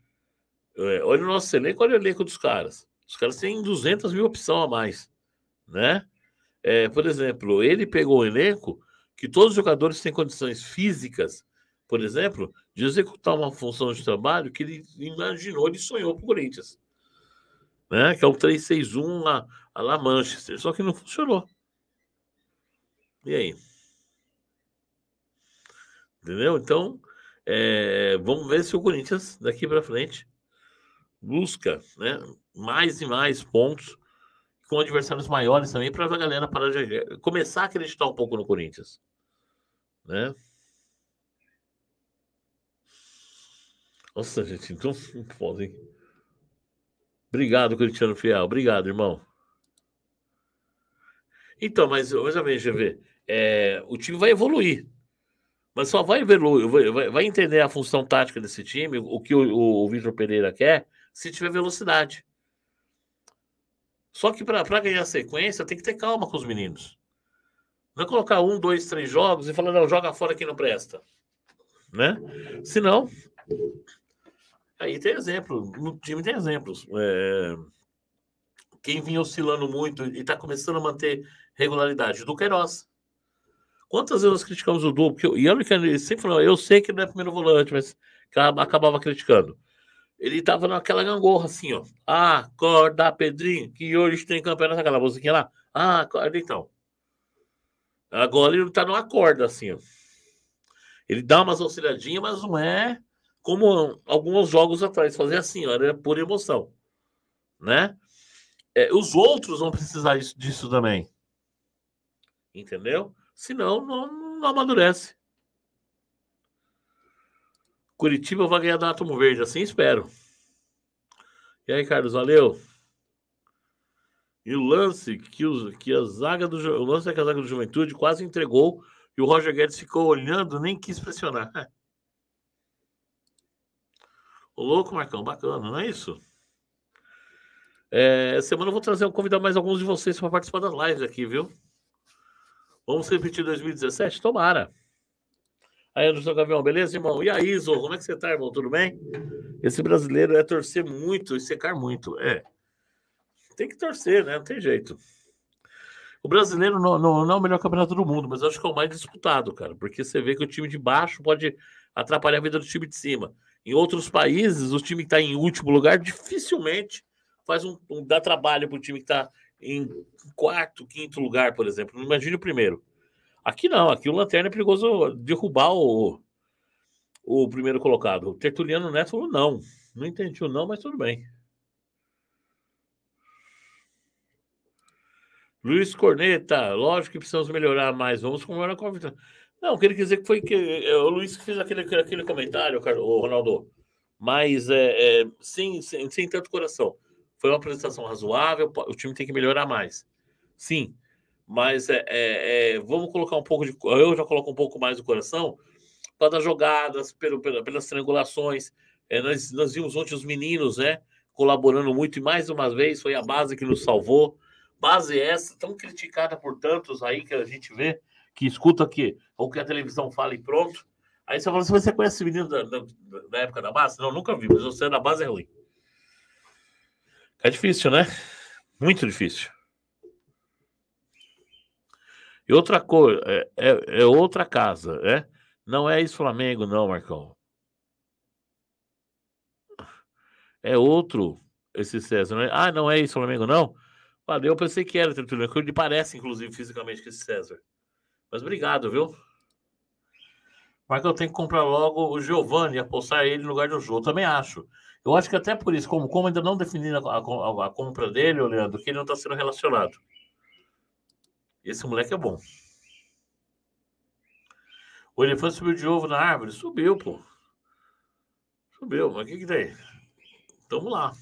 É, olha o nosso elenco, olha o elenco dos caras. Os caras têm 200 mil opções a mais, né? É, por exemplo, ele pegou um elenco que todos os jogadores têm condições físicas, por exemplo, de executar uma função de trabalho que ele imaginou, ele sonhou para o Corinthians. Né? Que é o 361 3-6-1 lá, Manchester, só que não funcionou. E aí? Entendeu? Então, é, vamos ver se o Corinthians, daqui para frente, busca né, mais e mais pontos com adversários maiores também para a galera de começar a acreditar um pouco no Corinthians, né? Nossa, gente, então hein? Obrigado, Cristiano Fiel. Obrigado, irmão. Então, mas veja bem, GV, é, o time vai evoluir. Mas só vai evoluir, vai, vai entender a função tática desse time, o que o, o Vitor Pereira quer, se tiver velocidade. Só que para ganhar sequência, tem que ter calma com os meninos. Não é colocar um, dois, três jogos e falar, não, joga fora que não presta. Né? Senão. Aí tem exemplo. No time tem exemplos. É... Quem vinha oscilando muito e está começando a manter regularidade? Do Queiroz. Quantas vezes nós criticamos o Du? Porque eu, e olha que sempre eu sei que não é primeiro volante, mas acabava criticando ele tava naquela gangorra assim, ó. Ah, acorda, Pedrinho, que hoje tem campeonato, aquela musiquinha lá. Ah, acorda então. Agora ele tá numa corda assim, ó. Ele dá umas auxiliadinhas, mas não é como alguns jogos atrás, fazer assim, ó, era por emoção, né? É, os outros vão precisar disso, disso também. Entendeu? Senão, não, não amadurece. Curitiba vai ganhar da Átomo Verde, assim espero. E aí, Carlos, valeu. E o lance que, que a zaga do o lance é que a zaga do Juventude quase entregou e o Roger Guedes ficou olhando, nem quis pressionar. Ô, louco, Marcão, bacana, não é isso? É, semana eu vou trazer, convidar mais alguns de vocês para participar das lives aqui, viu? Vamos repetir 2017? Tomara. Aí, Anderson Gavião, beleza, irmão? E aí, Iso, como é que você tá, irmão? Tudo bem? Esse brasileiro é torcer muito e secar muito. É. Tem que torcer, né? Não tem jeito. O brasileiro não, não, não é o melhor campeonato do mundo, mas acho que é o mais disputado, cara, porque você vê que o time de baixo pode atrapalhar a vida do time de cima. Em outros países, o time que está em último lugar dificilmente faz um, um dá trabalho para o time que está em quarto, quinto lugar, por exemplo. Não imagine o primeiro. Aqui não, aqui o Lanterna é perigoso derrubar o, o primeiro colocado. O Tertuliano Neto falou não. Não entendi o não, mas tudo bem. Luiz Corneta, lógico que precisamos melhorar mais. Vamos comemorar a vitória. Não, queria dizer que foi que é, o Luiz fez aquele, aquele comentário, o Ronaldo. Mas é, é, sem, sem, sem tanto coração. Foi uma apresentação razoável, o time tem que melhorar mais. Sim, mas é, é, é, vamos colocar um pouco de. Eu já coloco um pouco mais do coração para as jogadas, pelo, pelas triangulações. É, nós, nós vimos ontem os meninos, né? Colaborando muito, e mais uma vez foi a base que nos salvou. Base essa, tão criticada por tantos aí que a gente vê, que escuta aqui ou que a televisão fala e pronto. Aí você fala assim: você conhece esse menino da, da, da época da base? Não, nunca vi, mas você é da base é ruim. É difícil, né? Muito difícil. E outra coisa, é, é, é outra casa, né? Não é isso flamengo não, Marcão. É outro esse César. Não é, ah, não é isso flamengo não? Valeu, eu pensei que era Tertuliano, que ele parece, inclusive, fisicamente com esse César. Mas obrigado, viu? Marcão tem que comprar logo o Giovanni e apostar ele no lugar do Jô. Também acho. Eu acho que até por isso, como, como ainda não definiram a, a, a compra dele, Leandro, que ele não está sendo relacionado. Esse moleque é bom. O elefante subiu de ovo na árvore? Subiu, pô. Subiu, mas o que que tem? Tamo lá.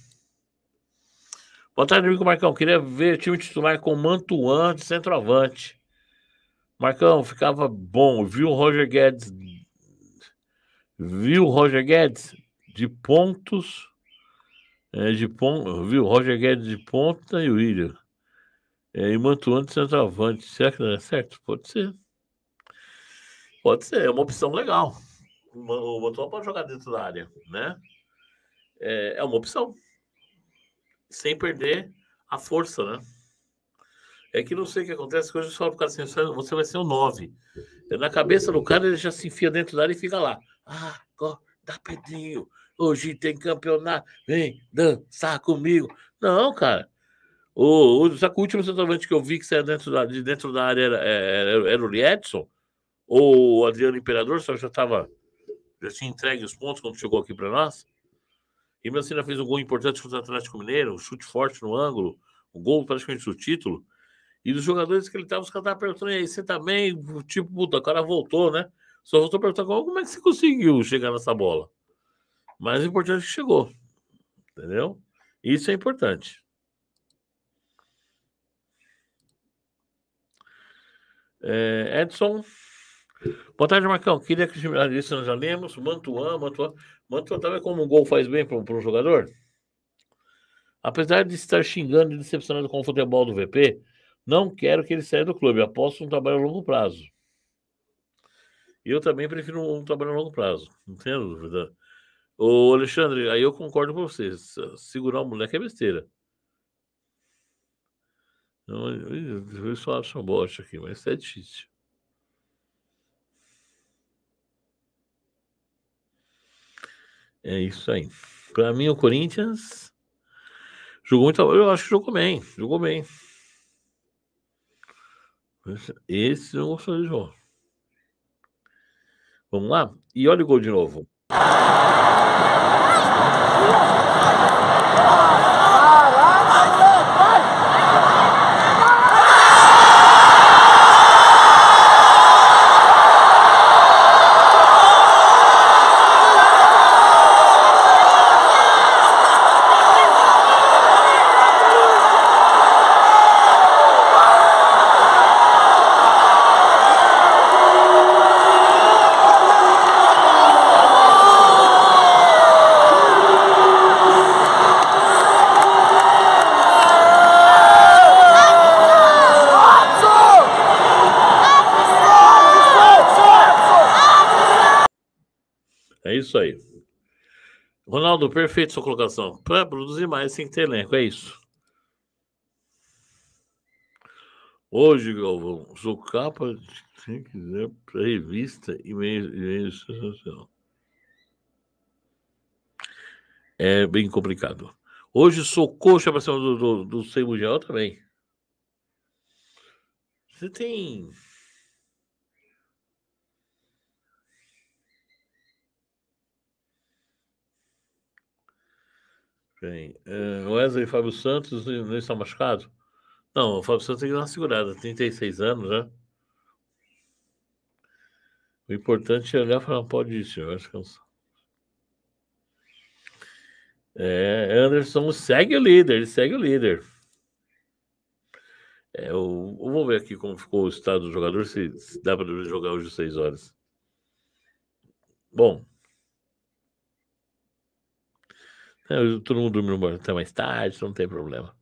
Boa tarde, amigo Marcão. Queria ver time titular com Mantuan de centroavante. Marcão, ficava bom. Viu o Roger Guedes? Viu o Roger Guedes? De pontos. É, de pon... Viu o Roger Guedes de ponta e o William. É, e Mantuan de centroavante. Será que não é certo? Pode ser. Pode ser, é uma opção legal. O Mantuan pode jogar dentro da área, né? É, é uma opção. Sem perder a força, né? É que não sei o que acontece, que hoje só o cara assim, você vai ser o 9. É, na cabeça do cara, ele já se enfia dentro da área e fica lá. Ah, dá Pedrinho. Hoje tem campeonato. Vem dançar comigo. Não, cara. O, o, o último centroavante que eu vi que saiu dentro da, de dentro da área era, era, é, é, é, era o Liedson, ou o Adriano Imperador, só já estava. Já tinha entregue os pontos quando chegou aqui para nós. E Mancina assim, fez um gol importante contra o Atlético Mineiro, um chute forte no ângulo, um gol praticamente do título. E dos jogadores que ele estava, os caras estavam perguntando, e aí, você também? Tá tipo, puta, o cara voltou, né? Só voltou perguntando como é que você conseguiu chegar nessa bola. Mas o importante é que chegou. Entendeu? Isso é importante. É, Edson. Boa tarde, Marcão. Queria que o time nós já lemos. Mantuã, Mantuã, Mantuã. também tá como um gol faz bem para um jogador. Apesar de estar xingando e decepcionado com o futebol do VP, não quero que ele saia do clube. Aposto um trabalho a longo prazo. Eu também prefiro um trabalho a longo prazo, não tenho dúvida. Ô, Alexandre, aí eu concordo com vocês. Segurar o moleque é besteira. Não, os juízes só acham bote aqui, mas é difícil. É isso aí. Para mim, o Corinthians jogou muito. Eu acho que jogou bem. Jogou bem. Esse eu gostou de jogo. Vamos lá? E olha o gol de novo. Aldo, perfeito sua colocação. Para produzir mais, tem que ter elenco, é isso. Hoje, Galvão, sou capa, se quiser, para revista e meio sensacional. É bem complicado. Hoje sou coxa para cima do, do, do Mundial também. Você tem Quem? Eh, Wesley e Fábio Santos não estão machucados? Não, o Fábio Santos tem que dar uma segurada, 36 anos, né? O importante é olhar e falar, pode ir, senhor, descansar. É, Anderson segue o líder, ele segue o líder. É, eu, eu vou ver aqui como ficou o estado do jogador, se, se dá para jogar hoje 6 horas. Bom, É, todo mundo dormiu até mais tarde, não tem problema.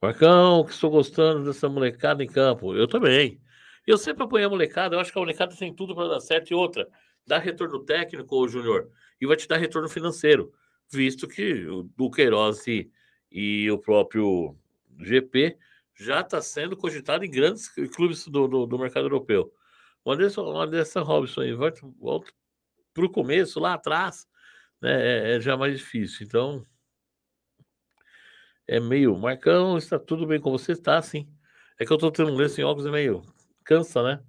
Marcão, que estou gostando dessa molecada em campo. Eu também. Eu sempre apoio a molecada, eu acho que a molecada tem tudo para dar certo. E outra, dá retorno técnico, ô Júnior, e vai te dar retorno financeiro, visto que o Duqueiroz e, e o próprio GP já está sendo cogitado em grandes clubes do, do, do mercado europeu. O Anderson, o Anderson Robson aí, volta para o começo, lá atrás, né, é, é, é já mais difícil. Então, é meio, Marcão, está tudo bem com você? Está, sim. É que eu estou tendo um lenço em óculos e é meio, cansa, né?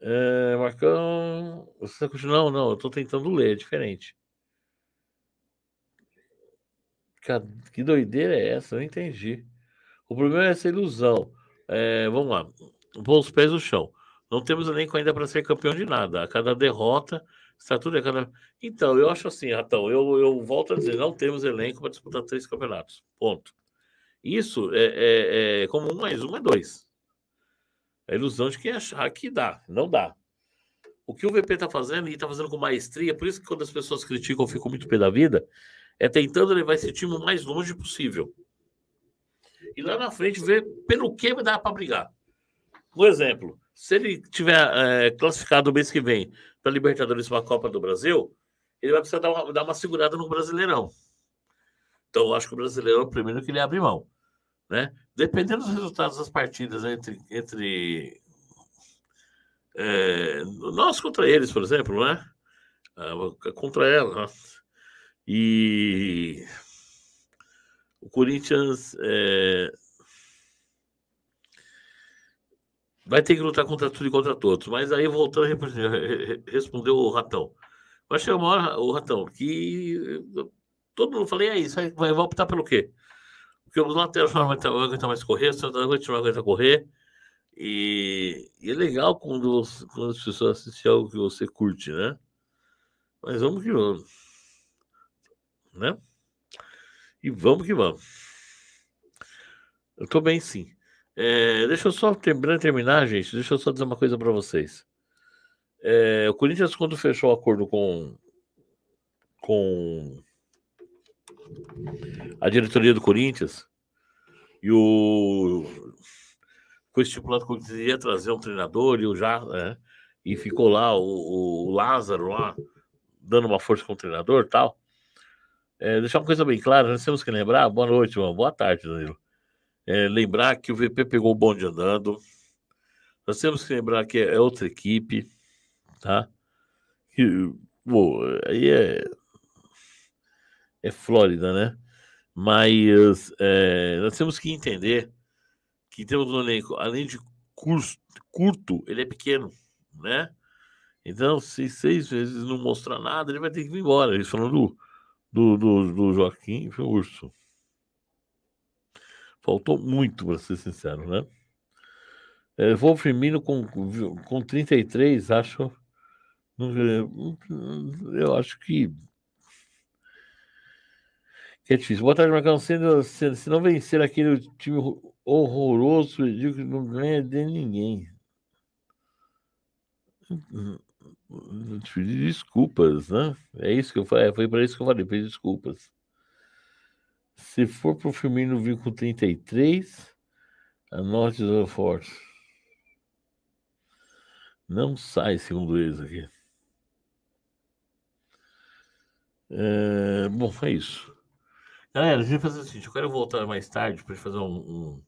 É, Marcão, você está continuando? Não, não, eu estou tentando ler, é diferente. Que doideira é essa? Eu não entendi. O problema é essa ilusão. É, vamos lá. Pôr os pés no chão. Não temos nem ainda para ser campeão de nada. A cada derrota Estatuto Econômico. Então, eu acho assim, Ratão, eu, eu volto a dizer, não temos elenco para disputar três campeonatos. Ponto. Isso é, é, é, como um mais um é dois. É ilusão de quem achar que dá. Não dá. O que o VP está fazendo, e está fazendo com maestria, por isso que quando as pessoas criticam, eu fico muito pé da vida, é tentando levar esse time o mais longe possível. E lá na frente ver pelo que vai dar para brigar. Por exemplo, se ele tiver é, classificado o mês que vem para Libertadores para a Copa do Brasil, ele vai precisar dar uma, dar uma segurada no Brasileirão. Então, eu acho que o Brasileirão é o primeiro que ele abre mão. Né? Dependendo dos resultados das partidas entre, entre é, nós contra eles, por exemplo, né? Ah, contra ela. Né? E o Corinthians é, vai ter que lutar contra tudo e contra todos. Mas aí, voltando, respondeu o Ratão. Vai chamar o Ratão, que todo mundo falei, é isso, vai, vai optar pelo quê? Porque os laterais não vão aguentar mais correr, o Santander não vai aguentar correr. E, e, é legal quando, quando as pessoas assistem algo que você curte, né? Mas vamos que vamos. Né? E vamos que vamos. Eu tô bem, sim. É, deixa eu só terminar, gente. Deixa eu só dizer uma coisa para vocês. É, o Corinthians, quando fechou o acordo com, com a diretoria do Corinthians, e o. Foi estipulado que o Corinthians ia trazer um treinador e o já. Né, e ficou lá o, o, Lázaro lá, dando uma força com o treinador e tal. É, deixar uma coisa bem clara, nós temos que lembrar. Boa noite, mano. Boa tarde, Danilo. É, lembrar que o VP pegou o bonde andando. Nós temos que lembrar que é outra equipe, tá? aí é. É Flórida, né? Mas é, nós temos que entender que temos um elenco, além de curso, curto, ele é pequeno, né? Então, se seis vezes não mostrar nada, ele vai ter que ir embora. Eles falando do, do, do, do Joaquim Urso. Faltou muito, para ser sincero, né? É, vou Firmino com, com 33, acho. Eu acho que. que é difícil. Boa tarde, Marcão. Se, se não vencer aquele time horroroso, eu digo que não ganha de ninguém. Desculpas, né? É isso que eu falei. É, foi para isso que eu falei, pedir desculpas. Se for pro Firmino vir com 33, anote os Force. Não sai, segundo eles aqui. É, bom, é isso. Galera, a gente vai fazer o seguinte: eu quero voltar mais tarde para fazer um, um,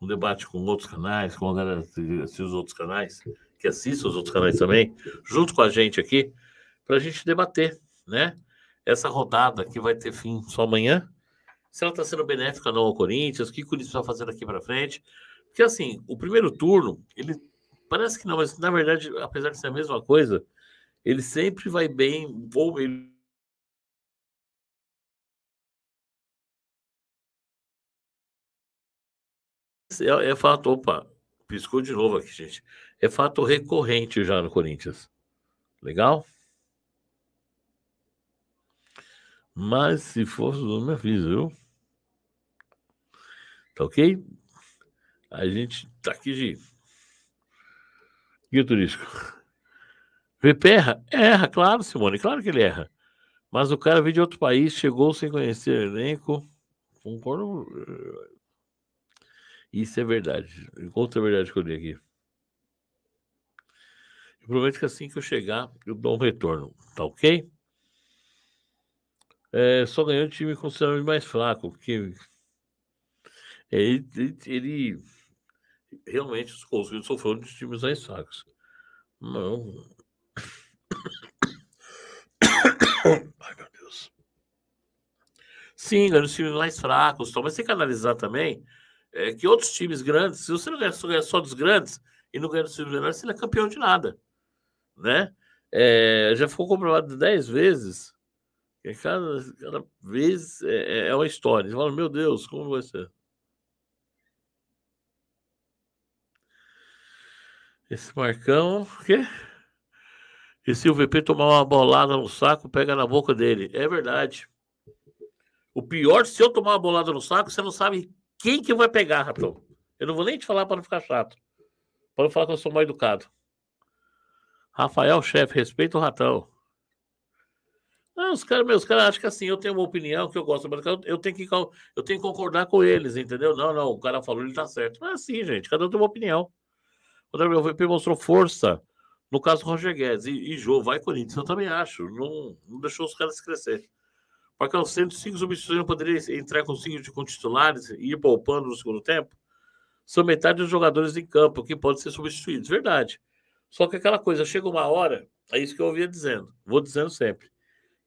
um, debate com outros canais, com a galera que assiste os outros canais, que assista os outros canais também, junto com a gente aqui, para a gente debater, né? Essa rodada que vai ter fim só amanhã se ela está sendo benéfica ou não ao Corinthians, o que o Corinthians está fazendo aqui para frente. Porque, assim, o primeiro turno, ele parece que não, mas na verdade, apesar de ser a mesma coisa, ele sempre vai bem, ou ele É, é, fato, opa, piscou de novo aqui, gente. É fato recorrente já no Corinthians. Legal? Mas se fosse do meu filho, viu? Tá ok? A gente tá aqui de guia turístico. VP erra? Erra, claro, Simone, claro que ele erra. Mas o cara veio de outro país, chegou sem conhecer o elenco. Concordo. Eh, isso é verdade. Outra verdade que eu dei aqui. Eu prometo que assim que eu chegar, eu dou um retorno, tá ok? é, só ganhou o time considerado mais fraco, porque ele, ele, ele realmente os Colts sofreu de times mais fracos. Não. Ai, meu Deus. Sim, ganhou os times mais fracos, então, mas tem que analisar também é, que outros times grandes, se você não ganha, ganha só dos grandes e não ganha dos times menores, você não é campeão de nada. Né? É, já ficou comprovado 10 vezes cada, cada vez é, é, é uma história. Você fala, meu Deus, como vai ser? Esse Marcão, o quê? E se o VP tomar uma bolada no saco, pega na boca dele. É verdade. O pior, se eu tomar uma bolada no saco, você não sabe quem que vai pegar, rapaz. Eu não vou nem te falar para não ficar chato. Para não falar que eu sou mal educado. Rafael, chefe, respeita o ratão. Ah, os caras, meus caras acham que assim, eu tenho uma opinião que eu gosto, mas eu tenho que, eu tenho que concordar com eles, entendeu? Não, não, o cara falou, ele tá certo. Não ah, é assim, gente, cada um tem uma opinião. O Daniel VP mostrou força, no caso do Roger Guedes. E, e Jô, vai Corinthians, eu também acho. Não, não deixou os caras crescer. Porque os 105 substituições poderia entrar com 5 com titulares e ir poupando no segundo tempo. São metade dos jogadores em campo que podem ser substituídos, verdade. Só que aquela coisa, chega uma hora, é isso que eu ouvia dizendo, vou dizendo sempre.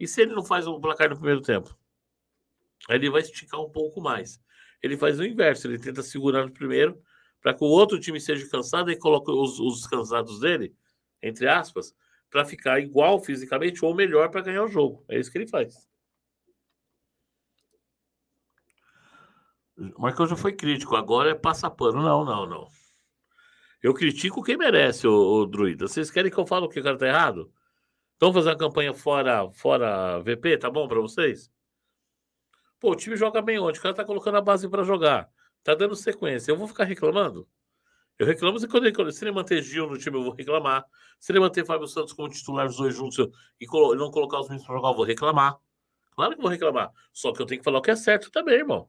E se ele não faz um placar no primeiro tempo? Ele vai esticar um pouco mais. Ele faz o inverso, ele tenta segurar no primeiro para que o outro time seja cansado e coloca os, os cansados dele, entre aspas, para ficar igual fisicamente ou melhor para ganhar o jogo. É isso que ele faz. O Marcão já foi crítico, agora é passar pano. Não, não, não. Eu critico quem merece, o, o Druida. Vocês querem que eu fale que o cara tá errado? Vamos fazer uma campanha fora, fora VP, tá bom para vocês? Pô, o time joga bem onde? O cara tá colocando a base para jogar. Tá dando sequência. Eu vou ficar reclamando? Eu reclamo se quando ele, se ele manter Gil no time, eu vou reclamar. Se ele manter Fábio Santos como titular os dois juntos e colo, não colocar os meninos pra jogar, eu vou reclamar. Claro que eu vou reclamar. Só que eu tenho que falar o que é certo também, irmão.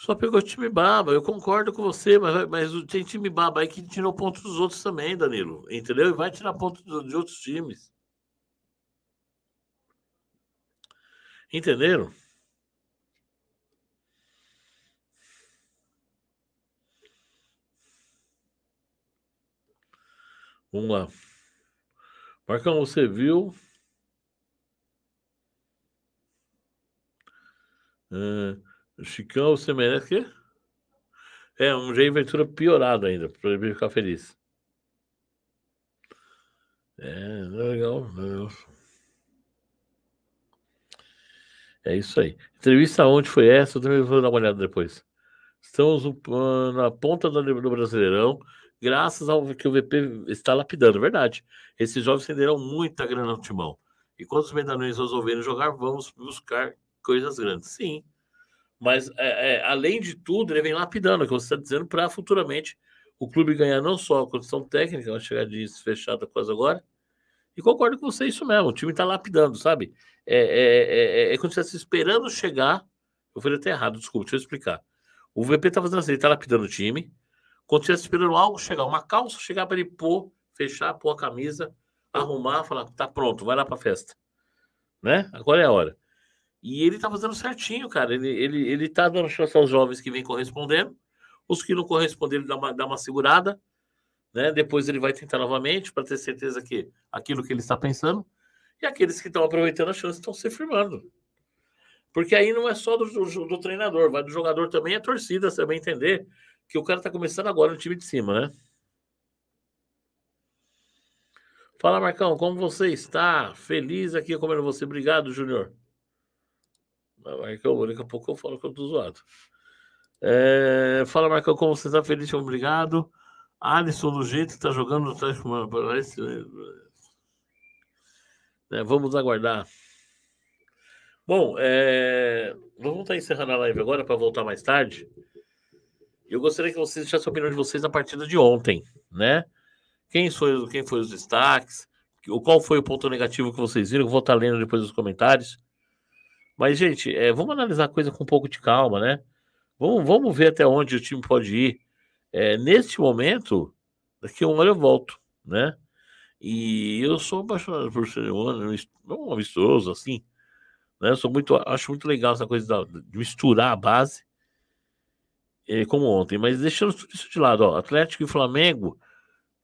Só pegou time baba, eu concordo com você, mas, mas tem time baba aí que tirou ponto dos outros também, Danilo. Entendeu? E vai tirar ponto de outros times. Entenderam? Vamos lá. Marcão, você viu? Uh, Chicão, você merece quê? É, um Jair Ventura piorado ainda, para ele ficar feliz. É, legal, legal. É isso aí. Entrevista onde foi essa? Eu também vou dar uma olhada depois. Estamos na ponta do Brasileirão, graças ao que o VP está lapidando, verdade. Esses jovens renderão muita grana no timão. E quando os medalhões resolverem jogar, vamos buscar coisas grandes. Sim, mas, é, é, além de tudo, ele vem lapidando, que você está dizendo, para futuramente o clube ganhar não só a condição técnica, uma chegadinha fechada quase agora, e concordo com você, é isso mesmo, o time está lapidando, sabe? É, é, é, quando você está esperando chegar, eu falei até errado, desculpa, deixa eu explicar. O VP está fazendo assim, ele está lapidando o time, quando você está esperando algo chegar, uma calça chegar para ele pôr, fechar, pôr a camisa, arrumar, falar, tá pronto, vai lá para a festa. Né? Agora é a hora. E ele tá fazendo certinho, cara. Ele, ele, ele tá dando chance aos jovens que vêm correspondendo. Os que não corresponderam, dá uma, dá uma segurada. Né? Depois ele vai tentar novamente para ter certeza que aquilo que ele está pensando. E aqueles que estão aproveitando a chance estão se firmando. Porque aí não é só do, do, do, treinador, vai do jogador também, é a torcida também entender que o cara tá começando agora no time de cima, né? Fala, Marcão, como você está? Feliz aqui comendo você. Obrigado, Júnior. Aí é que eu, daqui a pouco eu falo é que eu tô zoado. É, fala, Marcão, como você tá feliz? Obrigado. Alisson, do jeito que tá jogando, tá... Né? É, vamos aguardar. Bom, é... vamos estar tá encerrando a live agora para voltar mais tarde. Eu gostaria que vocês deixassem a opinião de vocês na partida de ontem, né? Quem foi, quem foi os destaques? Qual foi o ponto negativo que vocês viram? Eu vou estar tá lendo depois nos comentários. Mas, gente, é, vamos analisar a coisa com um pouco de calma, né? Vamos, vamos ver até onde o time pode ir. É, neste momento, daqui a um ano eu volto, né? E eu sou apaixonado por ser humano, não amistoso, assim. Né? sou muito, acho muito legal essa coisa de misturar a base, é, como ontem. Mas deixando tudo isso de lado, ó, Atlético e Flamengo,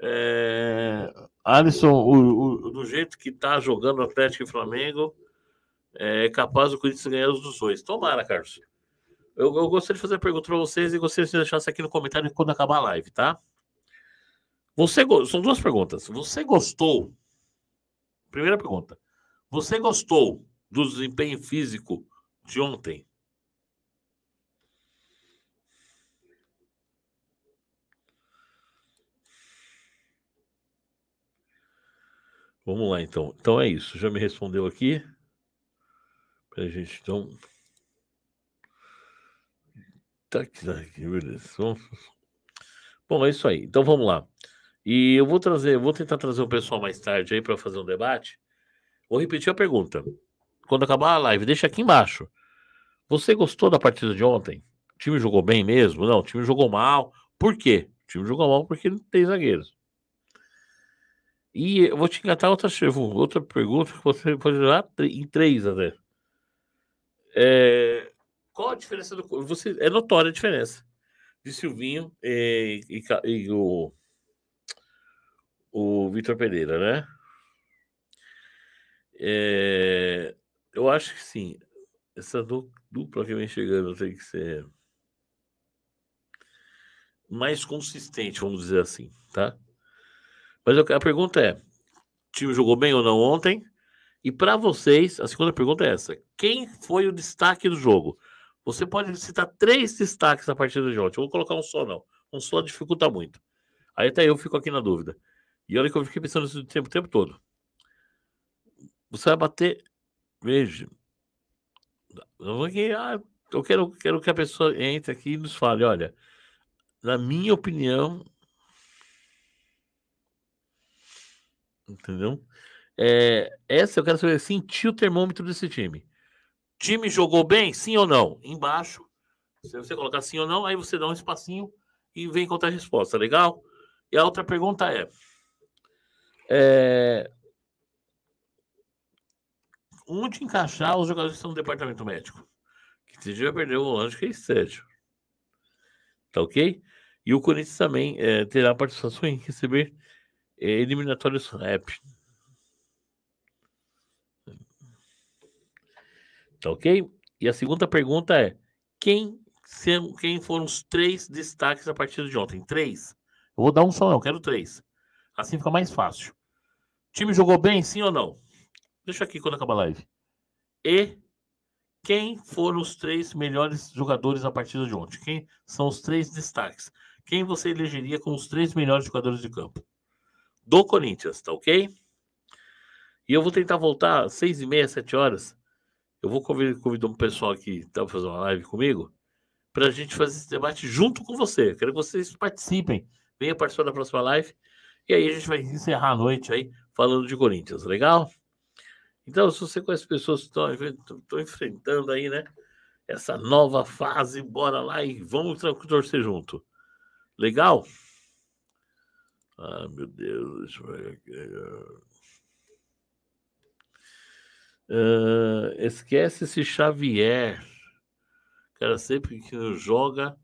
é... Alisson, o, o, do jeito que tá jogando Atlético e Flamengo, é capaz do Corinthians ganhar os dois. Tomara, Carlos. Eu, eu gostaria de fazer a pergunta para vocês e gostaria de deixar isso aqui no comentário quando acabar a live, tá? Você go... São duas perguntas. Você gostou? Primeira pergunta. Você gostou do desempenho físico de ontem? Vamos lá, então. Então é isso. Já me respondeu aqui. Peraí, gente, então. Tá aqui, tá aqui, beleza. Bom, é isso aí. Então vamos lá. E eu vou trazer, vou tentar trazer o pessoal mais tarde aí para fazer um debate. Vou repetir a pergunta. Quando acabar a live, deixa aqui embaixo. Você gostou da partida de ontem? O time jogou bem mesmo? Não, o time jogou mal. Por quê? O time jogou mal porque não tem zagueiros. E eu vou te engatar outra, outra pergunta que você pode jogar em três até. É, qual a diferença do. Você, é notória a diferença de Silvinho é, e, e, e o, o Vitor Pereira, né? É, eu acho que sim. Essa dupla que vem chegando tem que ser mais consistente, vamos dizer assim, tá? Mas a pergunta é: o time jogou bem ou não ontem? E para vocês, a segunda pergunta é essa: quem foi o destaque do jogo? Você pode citar três destaques a partir de ontem. Eu vou colocar um só, não. Um só dificulta muito. Aí até eu fico aqui na dúvida. E olha que eu fiquei pensando isso o tempo, tempo todo. Você vai bater. Veja. Ah, eu quero, quero que a pessoa entre aqui e nos fale: olha, na minha opinião. Entendeu? É, essa eu quero saber, sentir o termômetro desse time. Time jogou bem? Sim ou não? Embaixo. Se você colocar sim ou não, aí você dá um espacinho e vem contar a resposta, legal? E a outra pergunta é, é onde encaixar os jogadores que estão no departamento médico? Que esse dia perdeu o Lange que é estédio. Tá ok? E o Corinthians também é, terá participação em receber é, eliminatórios rap Tá ok? E a segunda pergunta é: quem, sendo, quem foram os três destaques da partida de ontem? Três. Eu vou dar um só, não, quero três. Assim fica mais fácil. O time jogou bem, sim ou não? Deixa aqui quando acaba a live. E quem foram os três melhores jogadores a partida de ontem? Quem são os três destaques? Quem você elegeria como os três melhores jogadores de campo? Do Corinthians, tá ok? E eu vou tentar voltar às seis e meia, sete horas, eu vou convidar, convidar um pessoal aqui então, para fazer uma live comigo para a gente fazer esse debate junto com você. quero que vocês participem. Venha participar da próxima live. E aí a gente vai encerrar a noite aí falando de Corinthians, legal? Então, se você conhece pessoas que estão enfrentando aí, né? Essa nova fase, bora lá e vamos torcer junto. Legal? Ah, meu Deus, deixa eu ver aqui. Uh, esquece esse Xavier. O cara sempre que joga,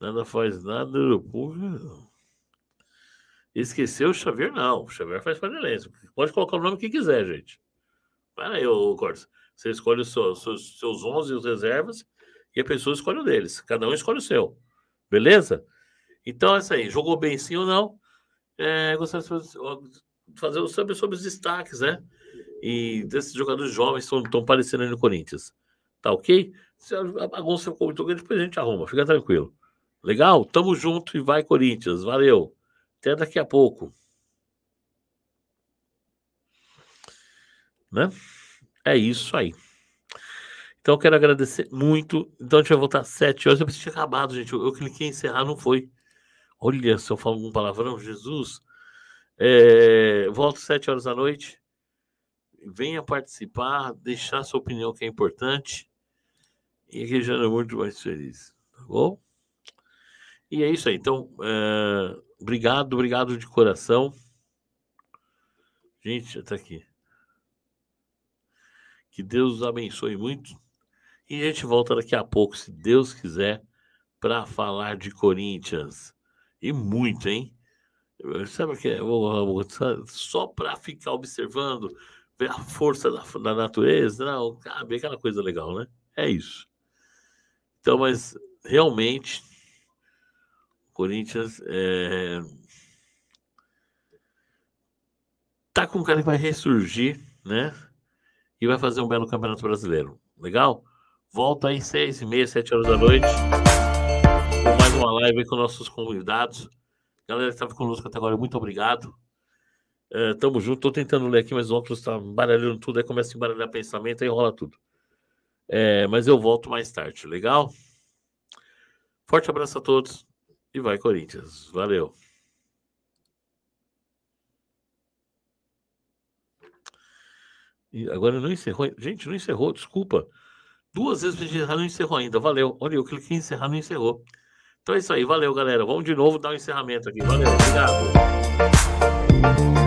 nada faz nada, Urupu. Esqueceu o Xavier, não. O Xavier faz panelência. Pode colocar o nome que quiser, gente. Para aí, ô Cortes. Você escolhe os seus, seus, seus 11 os reservas e a pessoa escolhe o deles. Cada um escolhe o seu. Beleza? Então é isso aí. Jogou bem sim ou não? É, gostaria de fazer o sobre, sobre os destaques, né? e desses jogadores jovens estão parecendo aí no Corinthians. Tá ok? Se a bagunça ficou muito grande, depois a gente arruma, fica tranquilo. Legal? Tamo junto e vai, Corinthians. Valeu. Até daqui a pouco. Né? É isso aí. Então eu quero agradecer muito. Então a gente vai voltar às 7 horas. Eu preciso acabado, gente. Eu, eu cliquei em encerrar, não foi. Olha, se eu falo algum palavrão, Jesus. É, volto às 7 horas da noite venha participar, deixar sua opinião que é importante e a gente é muito mais feliz, tá bom? E é isso aí, então, é... obrigado, obrigado de coração. Gente, até aqui. Que Deus os abençoe muito. E a gente volta daqui a pouco, se Deus quiser, para falar de Corinthians. E muito, hein? Sabe o que é? Só para ficar observando ver a força da, da natureza, não, né, cabe, ah, aquela coisa legal, né? É isso. Então, mas realmente, o Corinthians é, tá com um cara que vai ressurgir, né? E vai fazer um belo campeonato brasileiro. Legal? Volta aí seis e meia, sete horas da noite. Com mais uma live com nossos convidados. Galera que estava conosco até agora, muito obrigado. É, tamo junto, tô tentando ler aqui, mas o óculos tá baralhando tudo, aí começa a embaralhar pensamento, aí enrola tudo. É, mas eu volto mais tarde, legal? Forte abraço a todos e vai, Corinthians. Valeu. E agora não encerrou. Gente, não encerrou, desculpa. Duas vezes me encerrar, não encerrou ainda. Valeu. Olha, eu cliquei em encerrar, não encerrou. Então é isso aí. Valeu, galera. Vamos de novo dar o um encerramento aqui. Valeu. Obrigado.